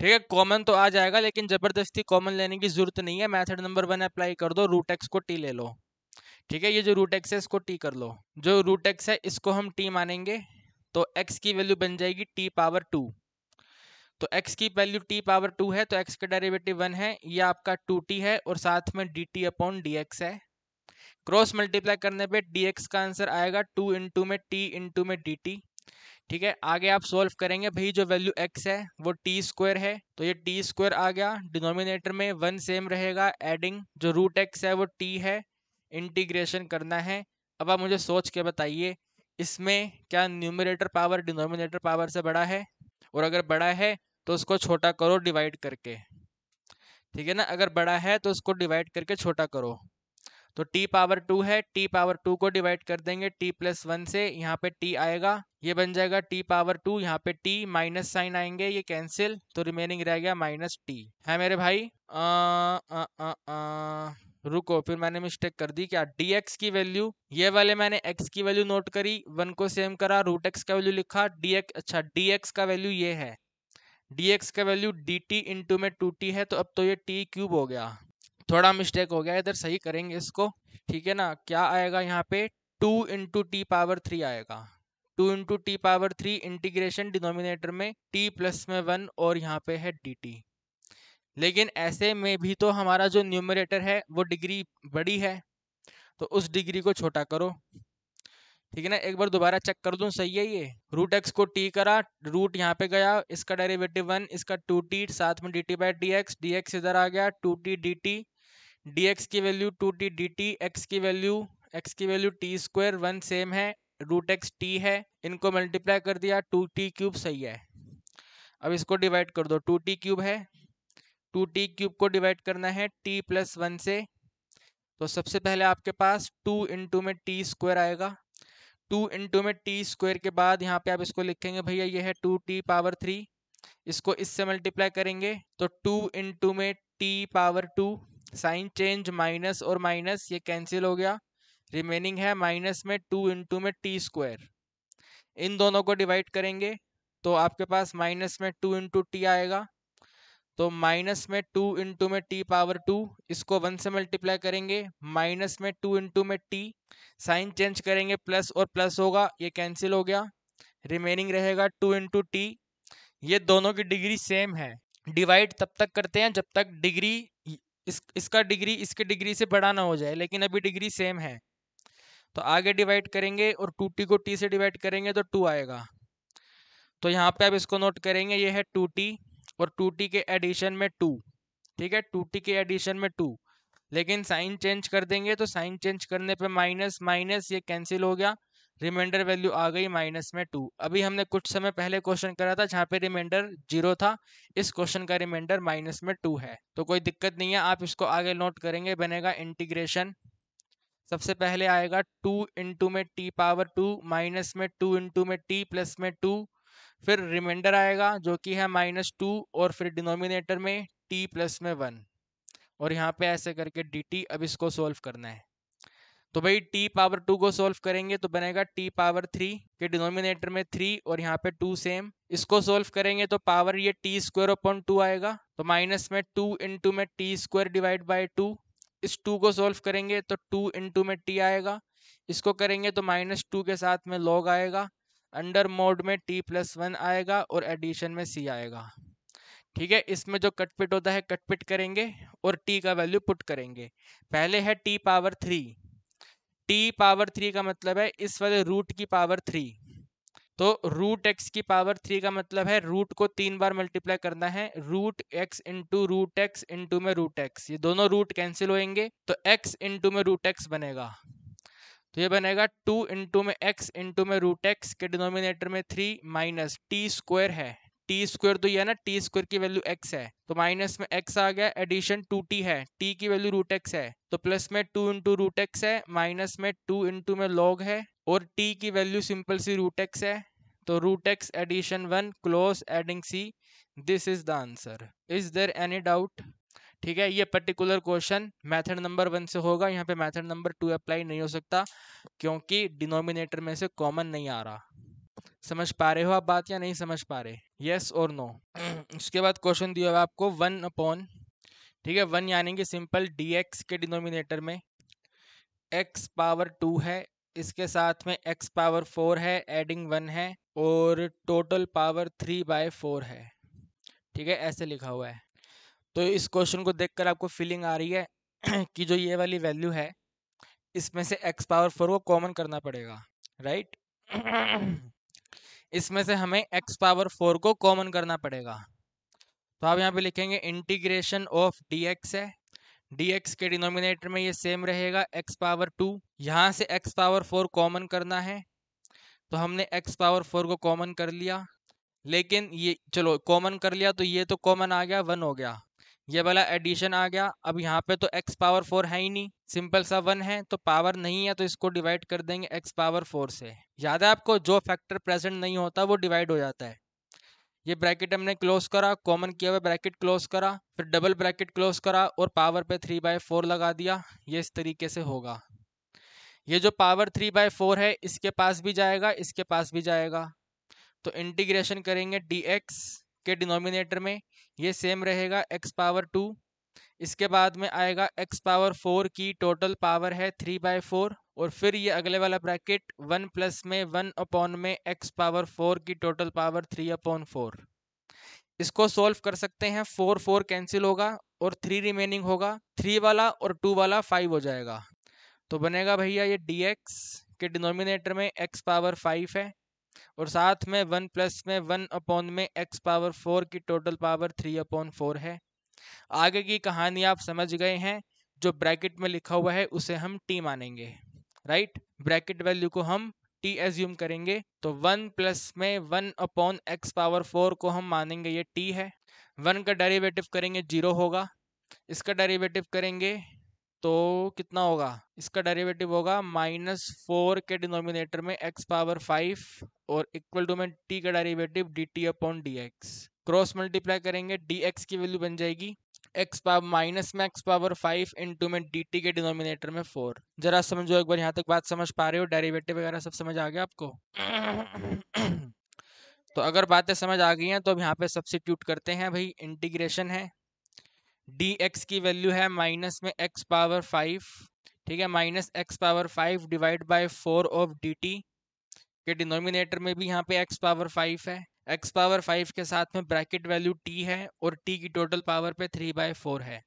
ठीक है कॉमन तो आ जाएगा लेकिन जबरदस्ती कॉमन लेने की जरूरत नहीं है मैथड नंबर वन अप्लाई कर दो रूट एक्स को टी ले लो ठीक है ये जो रूट एक्स है इसको टी कर लो जो रूट एक्स है इसको हम टी मानेंगे तो एक्स की वैल्यू बन जाएगी टी पावर टू तो एक्स की वैल्यू टी पावर टू है तो एक्स का डेरिवेटिव वन है ये आपका टू टी है और साथ में d t upon d x है क्रॉस मल्टीप्लाई करने पे डी एक्स का आंसर आएगा टू इंटू में टी इंटू में डी टी ठीक है आगे आप सोल्व करेंगे भाई जो वैल्यू एक्स है वो टी स्क्वायर है तो ये टी स्क्वायर आ गया डिनोमिनेटर में वन सेम रहेगा एडिंग जो रूट एक्स है वो टी है इंटीग्रेशन करना है अब आप मुझे सोच के बताइए इसमें क्या न्यूमिनेटर पावर डिनोमिनेटर पावर से बड़ा है और अगर बड़ा है तो उसको छोटा करो डिवाइड करके ठीक है ना अगर बड़ा है तो उसको डिवाइड करके छोटा करो तो टी पावर टू है टी पावर टू को डिवाइड कर देंगे टी प्लस वन से यहाँ पे टी आएगा ये बन जाएगा टी पावर टू यहाँ पे टी माइनस साइन आएंगे ये कैंसिल तो रिमेनिंग रह गया माइनस टी है मेरे भाई आ, आ, आ, आ, रुको फिर मैंने मिस्टेक कर दी क्या डी एक्स की वैल्यू ये वाले मैंने एक्स की वैल्यू नोट करी वन को सेम करा रूट एक्स का वैल्यू लिखा डी एक्स अच्छा डी एक्स का वैल्यू ये है डी एक्स का वैल्यू डी टी इंटू में टू टी है तो अब तो ये टी क्यूब हो गया थोड़ा मिस्टेक हो गया इधर सही करेंगे इसको ठीक है ना क्या आएगा यहाँ पे two into t power three आएगा two into t power three integration denominator में टी प्लस में वन और यहाँ पे है डी टी लेकिन ऐसे में भी तो हमारा जो न्यूमरेटर है वो डिग्री बड़ी है तो उस डिग्री को छोटा करो ठीक है ना एक बार दोबारा चेक कर दूं सही है ये रूट एक्स को टी करा रूट यहाँ पे गया इसका डेरिवेटिव वन इसका टू टी साथ में d t by d x d x इधर आ गया two t d t d x की value two t d t x की वैल्यू एक्स की value t square one same है रूट एक्स टी है इनको मल्टीप्लाई कर दिया टू टी क्यूब सही है अब इसको डिवाइड कर दो टू टी क्यूब है टू टी क्यूब को डिवाइड करना है टी प्लस वन से तो सबसे पहले आपके पास टू इंटू में टी स्क्वायर आएगा टू इंटू में टी स्क्वायर के बाद यहाँ पे आप इसको लिखेंगे भैया ये है टू टी पावर थ्री इसको इससे मल्टीप्लाई करेंगे तो टू इंटू में t power two sign change minus और माइनस ये कैंसिल हो गया रिमेनिंग है माइनस में टू इंटू में टी स्क्वायर इन दोनों को डिवाइड करेंगे तो आपके पास माइनस में टू इंटू टी आएगा तो माइनस में टू इंटू में टी पावर टू इसको वन से मल्टीप्लाई करेंगे माइनस में टू इंटू में टी साइन चेंज करेंगे प्लस और प्लस होगा ये कैंसिल हो गया रिमेनिंग रहेगा टू इंटू टी ये दोनों की डिग्री सेम है डिवाइड तब तक करते हैं जब तक डिग्री इस इसका डिग्री इसके डिग्री से बड़ा ना हो जाए लेकिन अभी डिग्री सेम है तो आगे डिवाइड करेंगे और टू टी को टी से डिवाइड करेंगे तो टू आएगा तो यहाँ पे आप इसको नोट करेंगे ये है टू टी और टू टी के एडिशन में टू ठीक है टू टी के एडिशन में टू लेकिन साइन चेंज कर देंगे तो साइन चेंज करने पे माइनस माइनस ये कैंसिल हो गया रिमाइंडर वैल्यू आ गई माइनस में टू अभी हमने कुछ समय पहले क्वेश्चन करा था जहाँ पे रिमाइंडर जीरो था इस क्वेश्चन का रिमाइंडर माइनस में टू है तो कोई दिक्कत नहीं है आप इसको आगे नोट करेंगे बनेगा इंटीग्रेशन सबसे पहले आएगा टू इंटू में टी पावर टू माइनस में टू इंटू में टी प्लस में टू फिर रिमाइंडर आएगा जो कि है माइनस टू और फिर डिनोमिनेटर में टी प्लस में वन और यहाँ पे ऐसे करके डी टी अब इसको सॉल्व करना है तो भाई टी पावर टू को सोल्व करेंगे तो बनेगा टी पावर थ्री के डिनोमिनेटर में थ्री और यहाँ पे टू सेम इसको सोल्व करेंगे तो पावर ये टी स्क्वायर अपॉन टू आएगा तो माइनस में टू इंटू में t square divide by two इस टू को सोल्व करेंगे तो टू इंटू में टी आएगा इसको करेंगे तो माइनस टू के साथ में लॉग आएगा अंडर मोड में टी प्लस वन आएगा और एडिशन में सी आएगा ठीक है इसमें जो कटपिट होता है कटपिट करेंगे और टी का वैल्यू पुट करेंगे पहले है t power three t power three का मतलब है इस वाले रूट की पावर थ्री तो रूट एक्स की पावर थ्री का मतलब है रूट को तीन बार मल्टीप्लाई करना है root x into root x into में रूट एक्स ये दोनों रूट कैंसिल होएंगे तो एक्स इंटू में रूट एक्स बनेगा तो ये बनेगा टू इंटू में एक्स इंटू में रूट एक्स के डिनोमिनेटर में थ्री माइनस टी स्क्वायर है टी स्क्वायर तो यह ना टी स्क्वायर की वैल्यू एक्स है तो माइनस में एक्स आ गया एडिशन टू टी है टी की वैल्यू रूट एक्स है तो प्लस में टू इंटू रूट एक्स है माइनस में टू इंटू में लॉग है और टी की value simple c root x है तो root x addition one close adding C this is the answer is there any doubt ठीक है ये particular question method number one से होगा यहाँ पे मेथड नंबर टू अप्लाई नहीं हो सकता क्योंकि डिनोमिनेटर में से कॉमन नहीं आ रहा समझ पा रहे हो आप बात या नहीं समझ पा रहे येस और नो उसके बाद क्वेश्चन दिया हुआ आपको वन अपॉन ठीक है वन यानी कि सिंपल डी एक्स के डिनोमिनेटर में एक्स पावर टू है इसके साथ में एक्स पावर फोर है एडिंग वन है और total power three by four है ठीक है ऐसे लिखा हुआ है तो इस क्वेश्चन को देखकर आपको फीलिंग आ रही है कि जो ये वाली वैल्यू है इसमें से एक्स पावर फोर को कॉमन करना पड़ेगा राइट इसमें से हमें एक्स पावर फोर को कॉमन करना पड़ेगा तो आप यहाँ पे लिखेंगे इंटीग्रेशन ऑफ डी एक्स है डी एक्स के डिनोमिनेटर में ये सेम रहेगा एक्स पावर टू यहाँ से एक्स पावर फोर कॉमन करना है तो हमने एक्स पावर फोर को कॉमन कर लिया लेकिन ये चलो कॉमन कर लिया तो ये तो कॉमन आ गया वन हो गया ये वाला एडिशन आ गया अब यहाँ पे तो एक्स पावर फोर है ही नहीं सिंपल सा वन है तो पावर नहीं है तो इसको डिवाइड कर देंगे एक्स पावर फोर से याद है आपको जो फैक्टर प्रेजेंट नहीं होता वो डिवाइड हो जाता है ये ब्रैकेट हमने क्लोज करा कॉमन किया हुआ ब्रैकेट क्लोज करा फिर डबल ब्रैकेट क्लोज करा और पावर पे थ्री बाय फोर लगा दिया ये इस तरीके से होगा ये जो पावर थ्री बाय फोर है इसके पास भी जाएगा इसके पास भी जाएगा तो इंटीग्रेशन करेंगे डी एक्स के डिनोमिनेटर में ये सेम रहेगा एक्स पावर टू इसके बाद में आएगा एक्स पावर फोर की टोटल पावर है थ्री बाय फोर और फिर ये अगले वाला ब्रैकेट वन प्लस में वन अपॉन में एक्स पावर फोर की total power three upon four इसको सॉल्व कर सकते हैं फोर फोर कैंसिल होगा और थ्री रिमेनिंग होगा थ्री वाला और टू वाला फाइव हो जाएगा तो बनेगा भैया ये डी एक्स के डिनोमिनेटर में एक्स पावर फाइव है और साथ में वन प्लस में वन अपॉन में एक्स पावर फोर की total power three upon four है आगे की कहानी आप समझ गए हैं जो ब्रैकेट में लिखा हुआ है उसे हम टी मानेंगे राइट ब्रैकेट वैल्यू को हम टी एज्यूम करेंगे तो वन प्लस में one upon x power four को हम मानेंगे ये टी है वन का डेरिवेटिव करेंगे जीरो होगा इसका डेरिवेटिव करेंगे तो कितना होगा इसका डेरिवेटिव होगा माइनस फोर के डिनोमिनेटर में एक्स पावर फाइव और इक्वल टू में टी का derivative d t upon d x cross multiply करेंगे डी एक्स की वैल्यू बन जाएगी एक्स पावर माइनस में एक्स पावर फाइव इंटू में डी टी के डिनोमिनेटर में फोर जरा समझो एक बार यहाँ तक बात समझ पा रहे हो डेरिवेटिव वगैरह सब समझ आ गया आपको तो अगर बातें समझ आ गई हैं तो अब यहाँ पे सब्सिट्यूट करते हैं भाई इंटीग्रेशन है डी एक्स की वैल्यू है माइनस में एक्स पावर फाइव ठीक है minus x power five divide by four of d t के डिनोमिनेटर में भी यहाँ पे एक्स पावर फाइव है एक्स पावर फाइव के साथ में ब्रैकेट वैल्यू टी है और टी की टोटल पावर पे थ्री बाय फोर है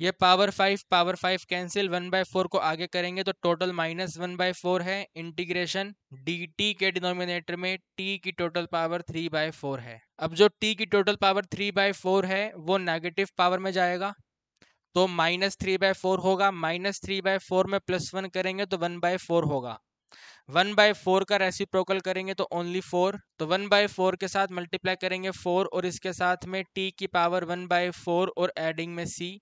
ये power five power five cancel one by four को आगे करेंगे तो total minus one by four है इंटीग्रेशन डी टी के डिनोमिनेटर में टी की total power three by four है अब जो टी की total power three by four है वो नेगेटिव पावर में जाएगा तो माइनस थ्री बाय फोर होगा माइनस थ्री बाय फोर में प्लस वन करेंगे तो वन बाय फोर होगा वन बाय फोर का रेसिप्रोकल करेंगे तो ओनली फोर तो वन बाय फोर के साथ मल्टीप्लाई करेंगे फोर और इसके साथ में टी की पावर वन बाय फोर और एडिंग में सी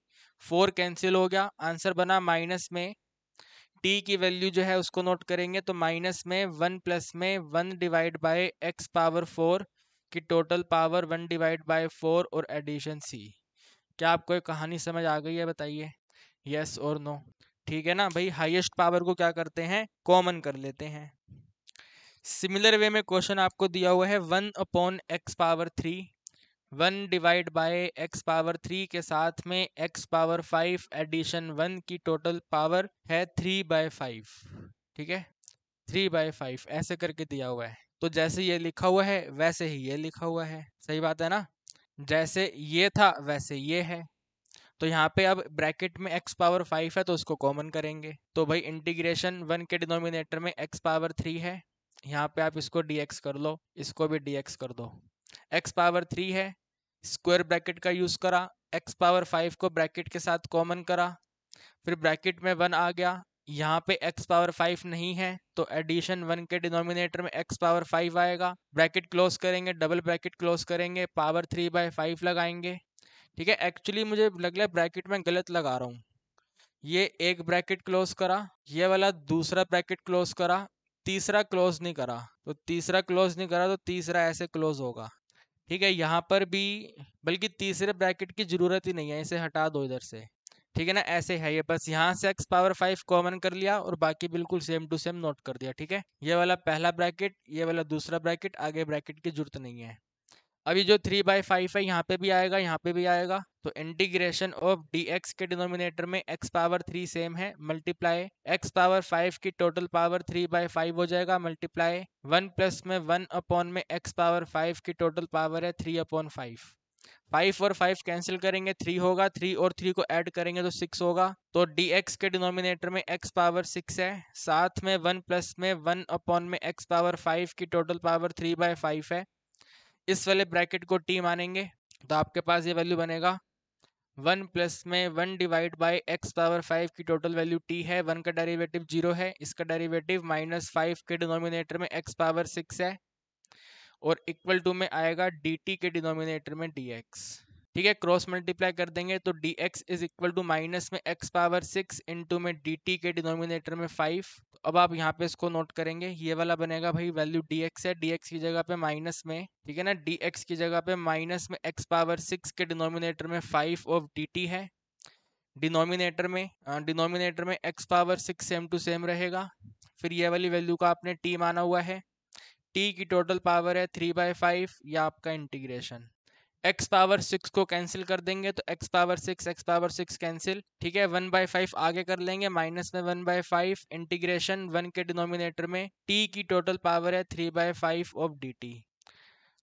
फोर कैंसिल हो गया आंसर बना माइनस में टी की वैल्यू जो है उसको नोट करेंगे तो माइनस में वन प्लस में one divide by x power four की total power one divide by four और एडिशन सी क्या आपको एक कहानी समझ आ गई है बताइए यस और नो ठीक है ना भाई हाईएस्ट पावर को क्या करते हैं कॉमन कर लेते हैं सिमिलर वे में क्वेश्चन आपको दिया हुआ है one upon x power three one divide by x power three के साथ में x power five addition one की टोटल पावर है थ्री बाय फाइव ठीक है थ्री बाय फाइव ऐसे करके दिया हुआ है तो जैसे ये लिखा हुआ है वैसे ही ये लिखा हुआ है सही बात है ना जैसे ये था वैसे ये है तो यहाँ पे अब ब्रैकेट में x पावर फाइव है तो उसको कॉमन करेंगे तो भाई इंटीग्रेशन वन के डिनोमिनेटर में x पावर थ्री है यहाँ पे आप इसको dx कर लो इसको भी dx कर दो x पावर थ्री है स्क्वायर ब्रैकेट का यूज़ करा एक्स पावर फाइव को ब्रैकेट के साथ कॉमन करा फिर ब्रैकेट में वन आ गया यहाँ पे एक्स पावर फाइव नहीं है तो एडिशन वन के डिनोमिनेटर में एक्स पावर फाइव आएगा ब्रैकेट क्लोज करेंगे डबल ब्रैकेट क्लोज करेंगे पावर थ्री बाय फाइव लगाएंगे ठीक है एक्चुअली मुझे लग रहा है ब्रैकेट में गलत लगा रहा हूँ ये एक ब्रैकेट क्लोज करा ये वाला दूसरा ब्रैकेट क्लोज करा तीसरा क्लोज नहीं करा तो तीसरा क्लोज नहीं करा तो तीसरा ऐसे क्लोज होगा ठीक है यहाँ पर भी बल्कि तीसरे ब्रैकेट की ज़रूरत ही नहीं है इसे हटा दो इधर से ठीक है ना ऐसे है ये बस यहाँ से एक्स पावर फाइव कॉमन कर लिया और बाकी बिल्कुल सेम टू सेम नोट कर दिया ठीक है ये वाला पहला ब्रैकेट ये वाला दूसरा ब्रैकेट आगे ब्रैकेट की जरूरत नहीं है अभी जो थ्री बाई फाइव है यहाँ पे भी आएगा यहाँ पे भी आएगा तो इंटीग्रेशन ऑफ डी एक्स के डिनोमिनेटर में एक्स पावर थ्री सेम है मल्टीप्लाई एक्स पावर फाइव की total power three by five हो जाएगा मल्टीप्लाई वन प्लस में वन अपॉन में एक्स पावर फाइव की टोटल पावर है थ्री अपॉन फाइव फाइव और फाइव कैंसिल करेंगे थ्री होगा थ्री और थ्री को ऐड करेंगे तो सिक्स होगा तो डी एक्स के डिनोमिनेटर में एक्स पावर सिक्स है साथ में वन प्लस में वन अपॉन में एक्स पावर फाइव की total power three by five है इस वाले ब्रैकेट को टी मानेंगे तो आपके पास ये वैल्यू बनेगा वन प्लस में one divide by x power five की टोटल वैल्यू टी है वन का डेरिवेटिव जीरो है इसका डेरिवेटिव माइनस फाइव के डिनोमिनेटर में एक्स पावर सिक्स है और इक्वल टू में आएगा डी टी के डिनोमिनेटर में डी एक्स ठीक है क्रॉस मल्टीप्लाई कर देंगे तो d x is equal to minus में एक्स पावर सिक्स इंटू में डी टी के डिनोमिनेटर में फाइव अब आप यहाँ पे इसको नोट करेंगे ये वाला बनेगा भाई वैल्यू डी एक्स है डी एक्स की जगह पे माइनस में ठीक है ना डी एक्स की जगह पे माइनस में एक्स पावर सिक्स के डिनोमिनेटर में फाइव ऑफ डी टी है डिनोमिनेटर में डिनोमिनेटर हाँ, में x power six same to same रहेगा फिर ये वाली वैल्यू का आपने टी माना हुआ है टी की टोटल पावर है थ्री बाय फाइव या आपका इंटीग्रेशन एक्स पावर सिक्स को कैंसिल कर देंगे तो x power six x power six cancel ठीक है वन बाई फाइव आगे कर लेंगे माइनस में one by five integration one के डिनोमिनेटर में टी की टोटल पावर है three by five of d t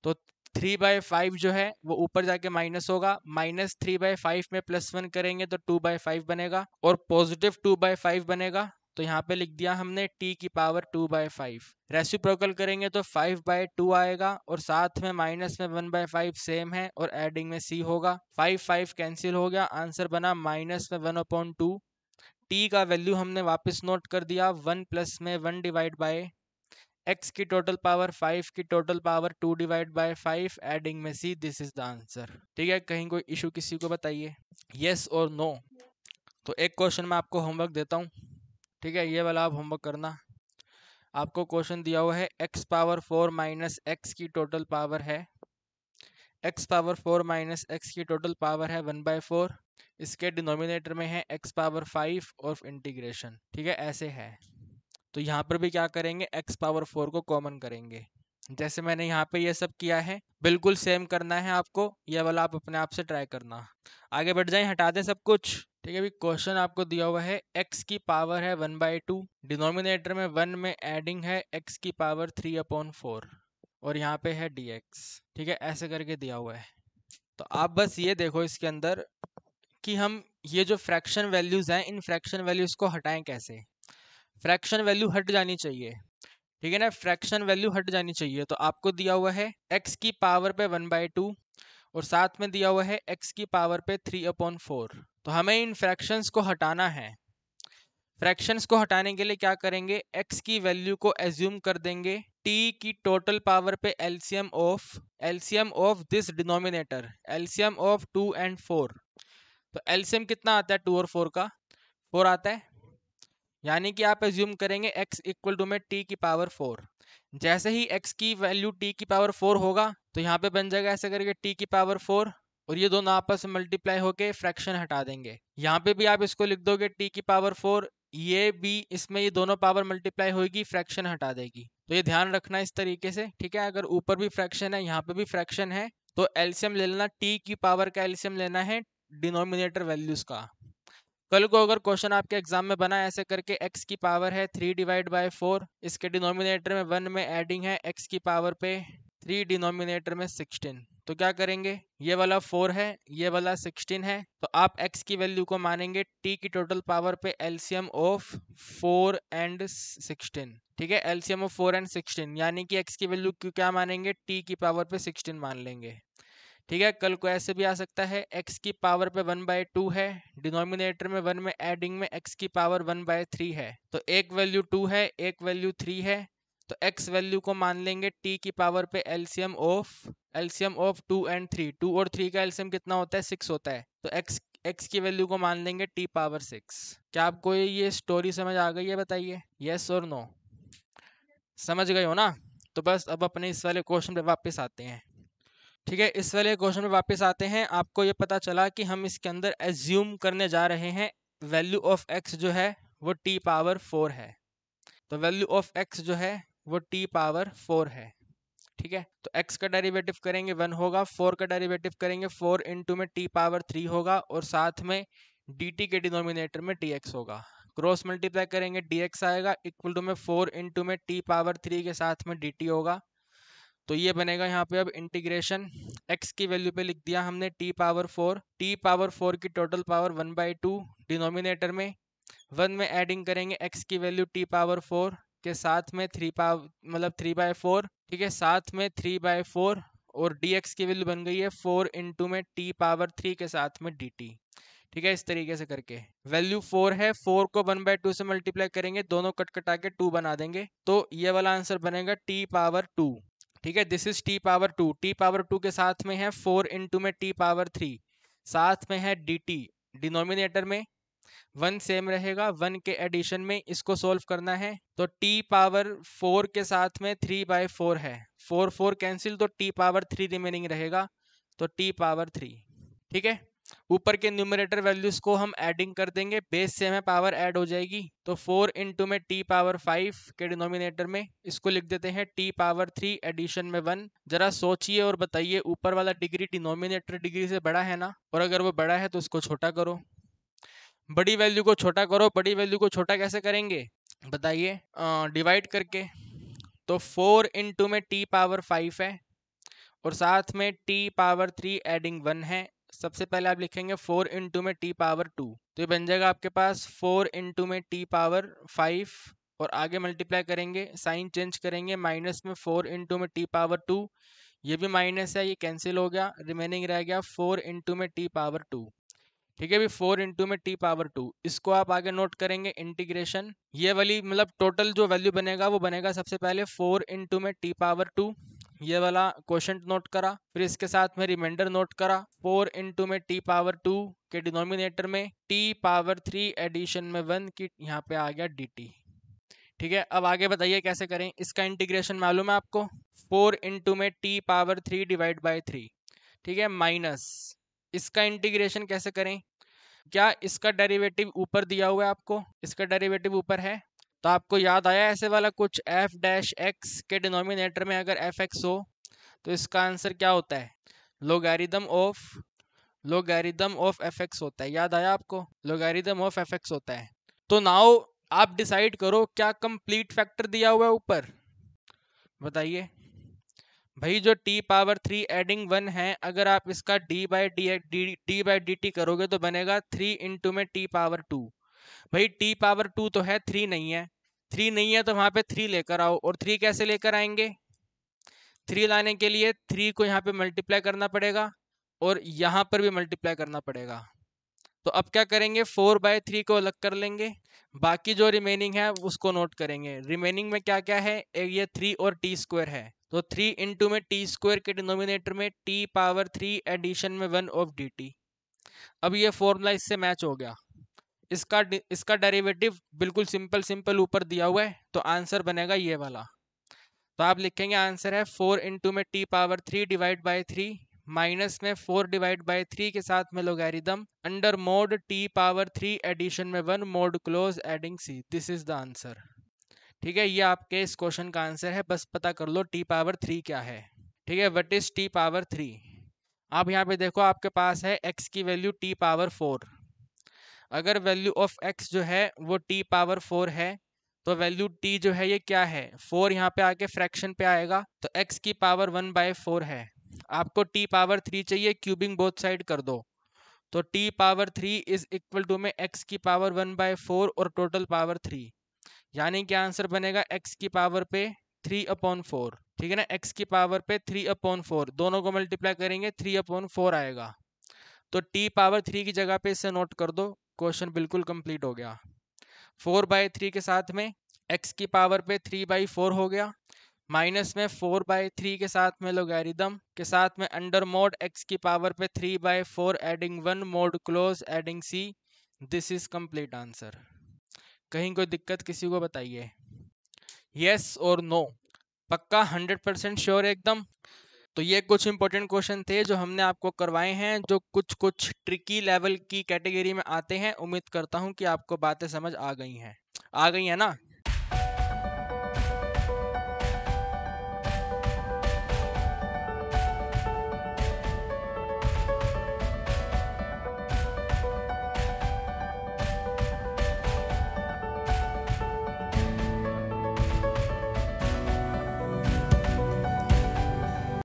तो थ्री बाय फाइव जो है वो ऊपर जाके माइनस होगा माइनस थ्री बाय फाइव में प्लस वन करेंगे तो टू बाय फाइव बनेगा और पॉजिटिव टू बाय फाइव बनेगा तो यहाँ पे लिख दिया हमने t की power two by five reciprocal करेंगे तो फाइव बाय टू आएगा और साथ में माइनस में वन बाय फाइव सेम है और एडिंग में c होगा फाइव फाइव कैंसिल हो गया आंसर बना माइनस में वन अपॉन टू टी का वैल्यू हमने वापस नोट कर दिया वन प्लस में वन डिवाइड बाय एक्स की टोटल पावर फाइव की total power two divide by five adding में c this is the answer ठीक है कहीं कोई इशू किसी को बताइए यस और नो तो एक क्वेश्चन मैं आपको होमवर्क देता हूँ ठीक है ये वाला आप होमवर्क करना आपको क्वेश्चन दिया हुआ है x power four minus x की टोटल पावर है x power four minus x की टोटल पावर है वन बाई फोर इसके डिनोमिनेटर में है एक्स पावर फाइव और इंटीग्रेशन ठीक है ऐसे है तो यहाँ पर भी क्या करेंगे एक्स पावर फोर को कॉमन करेंगे जैसे मैंने यहाँ पे ये सब किया है बिल्कुल सेम करना है आपको ये वाला आप अपने आप से ट्राई करना आगे बढ़ जाए हटा दें सब कुछ ठीक है अभी क्वेश्चन आपको दिया हुआ है एक्स की पावर है वन बाई टू डिनोमिनेटर में वन में एडिंग है एक्स की पावर थ्री अपॉन फोर और यहाँ पे है डी एक्स ठीक है ऐसे करके दिया हुआ है तो आप बस ये देखो इसके अंदर कि हम ये जो फ्रैक्शन वैल्यूज़ हैं इन फ्रैक्शन वैल्यूज़ को हटाएं कैसे फ्रैक्शन वैल्यू हट जानी चाहिए ठीक है ना फ्रैक्शन वैल्यू हट जानी चाहिए तो आपको दिया हुआ है एक्स की पावर पे वन बाई टू और साथ में दिया हुआ है एक्स की पावर पे थ्री अपॉन फोर तो हमें इन फ्रैक्शंस को हटाना है फ्रैक्शंस को हटाने के लिए क्या करेंगे एक्स की वैल्यू को एज्यूम कर देंगे टी की टोटल पावर पे LCM of LCM of this denominator LCM of two and four तो एलसीएम कितना आता है टू और फोर का फोर आता है यानी कि आप एज्यूम करेंगे एक्स इक्वल टू में टी की पावर फोर जैसे ही x की वैल्यू t की पावर फोर होगा तो यहाँ पे बन जाएगा ऐसे करके t की पावर फोर और ये दोनों आपस में मल्टीप्लाई होके फ्रैक्शन हटा देंगे यहाँ पे भी आप इसको लिख दोगे t की पावर फोर ये भी इसमें ये दोनों पावर मल्टीप्लाई होगी फ्रैक्शन हटा देगी तो ये ध्यान रखना इस तरीके से ठीक है अगर ऊपर भी फ्रैक्शन है यहाँ पे भी फ्रैक्शन है तो एल्सियम ले लेना टी की पावर का एल्सियम लेना है डिनोमिनेटर वैल्यूज का कल को अगर क्वेश्चन आपके एग्जाम में बना ऐसे करके एक्स की पावर है थ्री डिवाइड बाय फोर इसके डिनोमिनेटर में वन में एडिंग है एक्स की पावर पे थ्री डिनोमिनेटर में सिक्सटीन तो क्या करेंगे ये वाला फोर है ये वाला सिक्सटीन है तो आप एक्स की वैल्यू को मानेंगे टी की टोटल पावर पे LCM of four and sixteen ठीक है LCM of four and sixteen यानी कि एक्स की वैल्यू क्यों क्या मानेंगे टी की पावर पे सिक्सटीन मान लेंगे ठीक है कल को ऐसे भी आ सकता है एक्स की पावर पे वन बाय टू है डिनोमिनेटर में वन में एडिंग में एक्स की पावर वन बाय थ्री है तो एक वैल्यू टू है एक वैल्यू थ्री है तो एक्स वैल्यू को मान लेंगे टी की पावर पे LCM of LCM of two and three two और थ्री का एल्सियम कितना होता है सिक्स होता है तो एक्स एक्स की वैल्यू को मान लेंगे टी पावर सिक्स क्या आपको ये स्टोरी समझ आ गई है बताइए येस और नो समझ गए हो ना तो बस अब अपने इस वाले क्वेश्चन पे वापस आते हैं ठीक है इस वाले क्वेश्चन में वापस आते हैं आपको ये पता चला कि हम इसके अंदर एज्यूम करने जा रहे हैं वैल्यू ऑफ एक्स जो है वो टी पावर फोर है तो वैल्यू ऑफ एक्स जो है वो टी पावर फोर है ठीक है तो x का डेरिवेटिव करेंगे वन होगा फोर का डेरिवेटिव करेंगे फोर इंटू में टी पावर थ्री होगा और साथ में dt के डिनोमिनेटर में dx होगा क्रॉस मल्टीप्लाई करेंगे dx आएगा इक्वल टू में फोर इंटू में टी पावर थ्री के साथ में dt होगा तो ये बनेगा यहाँ पे अब इंटीग्रेशन एक्स की वैल्यू पे लिख दिया हमने t power four t power four की total power one by two denominator में वन में एडिंग करेंगे एक्स की वैल्यू टी पावर फोर के साथ में थ्री पावर मतलब थ्री बाय फोर ठीक है साथ में थ्री बाय फोर और डी एक्स की वैल्यू बन गई है फोर इंटू में टी पावर थ्री के साथ में डी टी ठीक है इस तरीके से करके वैल्यू फोर है फोर को वन बाय टू से मल्टीप्लाई करेंगे दोनों कट कटा के टू बना देंगे तो ये वाला आंसर बनेगा टी पावर टू ठीक है this is t power two t power two के साथ में है फोर इंटू में टी पावर थ्री साथ में है डी टी डिनोमिनेटर में वन सेम रहेगा वन के एडिशन में इसको सोल्व करना है तो टी पावर फोर के साथ में थ्री बाय फोर है फोर फोर कैंसिल तो टी पावर थ्री रिमेनिंग रहेगा तो टी पावर थ्री ठीक है ऊपर के न्यूमिनेटर वैल्यूज को हम एडिंग कर देंगे बेस से हमें पावर ऐड हो जाएगी तो फोर इंटू में टी पावर फाइव के डिनोमिनेटर में इसको लिख देते हैं टी पावर थ्री एडिशन में वन जरा सोचिए और बताइए ऊपर वाला डिग्री डिनोमिनेटर डिग्री से बड़ा है ना और अगर वो बड़ा है तो उसको छोटा करो बड़ी वैल्यू को छोटा करो बड़ी वैल्यू को छोटा कैसे करेंगे बताइए डिवाइड करके तो फोर इंटू में टी पावर फाइव है और साथ में t power three adding one है सबसे पहले आप लिखेंगे फोर इंटू में टी पावर टू तो ये बन जाएगा आपके पास फोर इंटू में टी पावर फाइव और आगे मल्टीप्लाई करेंगे साइन चेंज करेंगे माइनस में फोर इंटू में टी पावर टू ये भी माइनस है ये कैंसिल हो गया रिमेनिंग रह गया फोर इंटू में टी पावर टू ठीक है अभी फोर इंटू में टी पावर टू इसको आप आगे नोट करेंगे इंटीग्रेशन ये वाली मतलब टोटल जो वैल्यू बनेगा वो बनेगा सबसे पहले फोर इंटू में टी पावर टू ये वाला क्वेश्चन नोट करा फिर इसके साथ में रिमाइंडर नोट करा फोर इंटू में टी पावर टू के डिनोमिनेटर में टी पावर थ्री एडिशन में वन की यहाँ पे आ गया डी टी ठीक है अब आगे बताइए कैसे करें इसका इंटीग्रेशन मालूम है आपको फोर इंटू में t power three divide by three ठीक है माइनस इसका इंटीग्रेशन कैसे करें क्या इसका डेरिवेटिव ऊपर दिया हुआ है आपको इसका डेरिवेटिव ऊपर है तो आपको याद आया ऐसे वाला कुछ एफ डैश एक्स के डिनोमिनेटर में अगर एफ एक्स हो तो इसका आंसर क्या होता है logarithm of logarithm of f x होता है याद आया आपको लोगारिदम ऑफ एफ एक्स होता है तो नाउ आप डिसाइड करो क्या कंप्लीट फैक्टर दिया हुआ है ऊपर बताइए भाई जो t power three adding one है अगर आप इसका d by d d by d t करोगे तो बनेगा थ्री इंटू में टी पावर टू भाई टी पावर टू तो है थ्री नहीं है थ्री नहीं है तो वहां पे थ्री लेकर आओ और थ्री कैसे लेकर आएंगे थ्री लाने के लिए थ्री को यहाँ पे मल्टीप्लाई करना पड़ेगा और यहां पर भी मल्टीप्लाई करना पड़ेगा तो अब क्या करेंगे फोर बाय थ्री को अलग कर लेंगे बाकी जो रिमेनिंग है उसको नोट करेंगे रिमेनिंग में क्या क्या है एक ये थ्री और टी स्क्वायर है तो थ्री इंटू में टी स्क्वायर के डिनोमिनेटर में टी पावर थ्री एडिशन में वन ऑफ डी टी अब ये फॉर्मूला इससे मैच हो गया इसका इसका डेरिवेटिव बिल्कुल सिंपल सिंपल ऊपर दिया हुआ है तो आंसर बनेगा ये वाला तो आप लिखेंगे आंसर है फोर इंटू में t power three divide by three minus में फोर डिवाइड बाई थ्री के साथ में logarithm under mod t power three addition में one mod close adding C this is the answer ठीक है ये आपके इस क्वेश्चन का आंसर है बस पता कर लो टी पावर थ्री क्या है ठीक है what is t power three आप यहाँ पे देखो आपके पास है एक्स की वैल्यू टी पावर फोर अगर वैल्यू ऑफ एक्स जो है वो टी पावर फोर है तो वैल्यू टी जो है ये क्या है फोर यहाँ पे आके फ्रैक्शन पे आएगा तो एक्स की पावर वन बाय फोर है आपको टी पावर थ्री चाहिए क्यूबिंग बोथ साइड कर दो तो t power three is equal to में एक्स की पावर वन बाय फोर और टोटल पावर थ्री यानी कि आंसर बनेगा एक्स की पावर पे थ्री अपॉन फोर ठीक है ना एक्स की पावर पे थ्री अपॉन फोर दोनों को मल्टीप्लाई करेंगे थ्री अपॉन फोर आएगा तो टी पावर थ्री की जगह पे इसे नोट कर दो क्वेश्चन बिल्कुल कंप्लीट हो गया फोर बाय थ्री के साथ में एक्स की पावर पे थ्री बाई फोर हो गया माइनस में फोर बाय थ्री के साथ में लोगारिदम के साथ में अंडर मोड एक्स की पावर पे three by four adding one mod close adding C this is complete answer कहीं कोई दिक्कत किसी को बताइए यस और नो पक्का हंड्रेड परसेंट श्योर एकदम तो ये कुछ इंपॉर्टेंट क्वेश्चन थे जो हमने आपको करवाए हैं जो कुछ कुछ ट्रिकी लेवल की कैटेगरी में आते हैं उम्मीद करता हूं कि आपको बातें समझ आ गई हैं आ गई है ना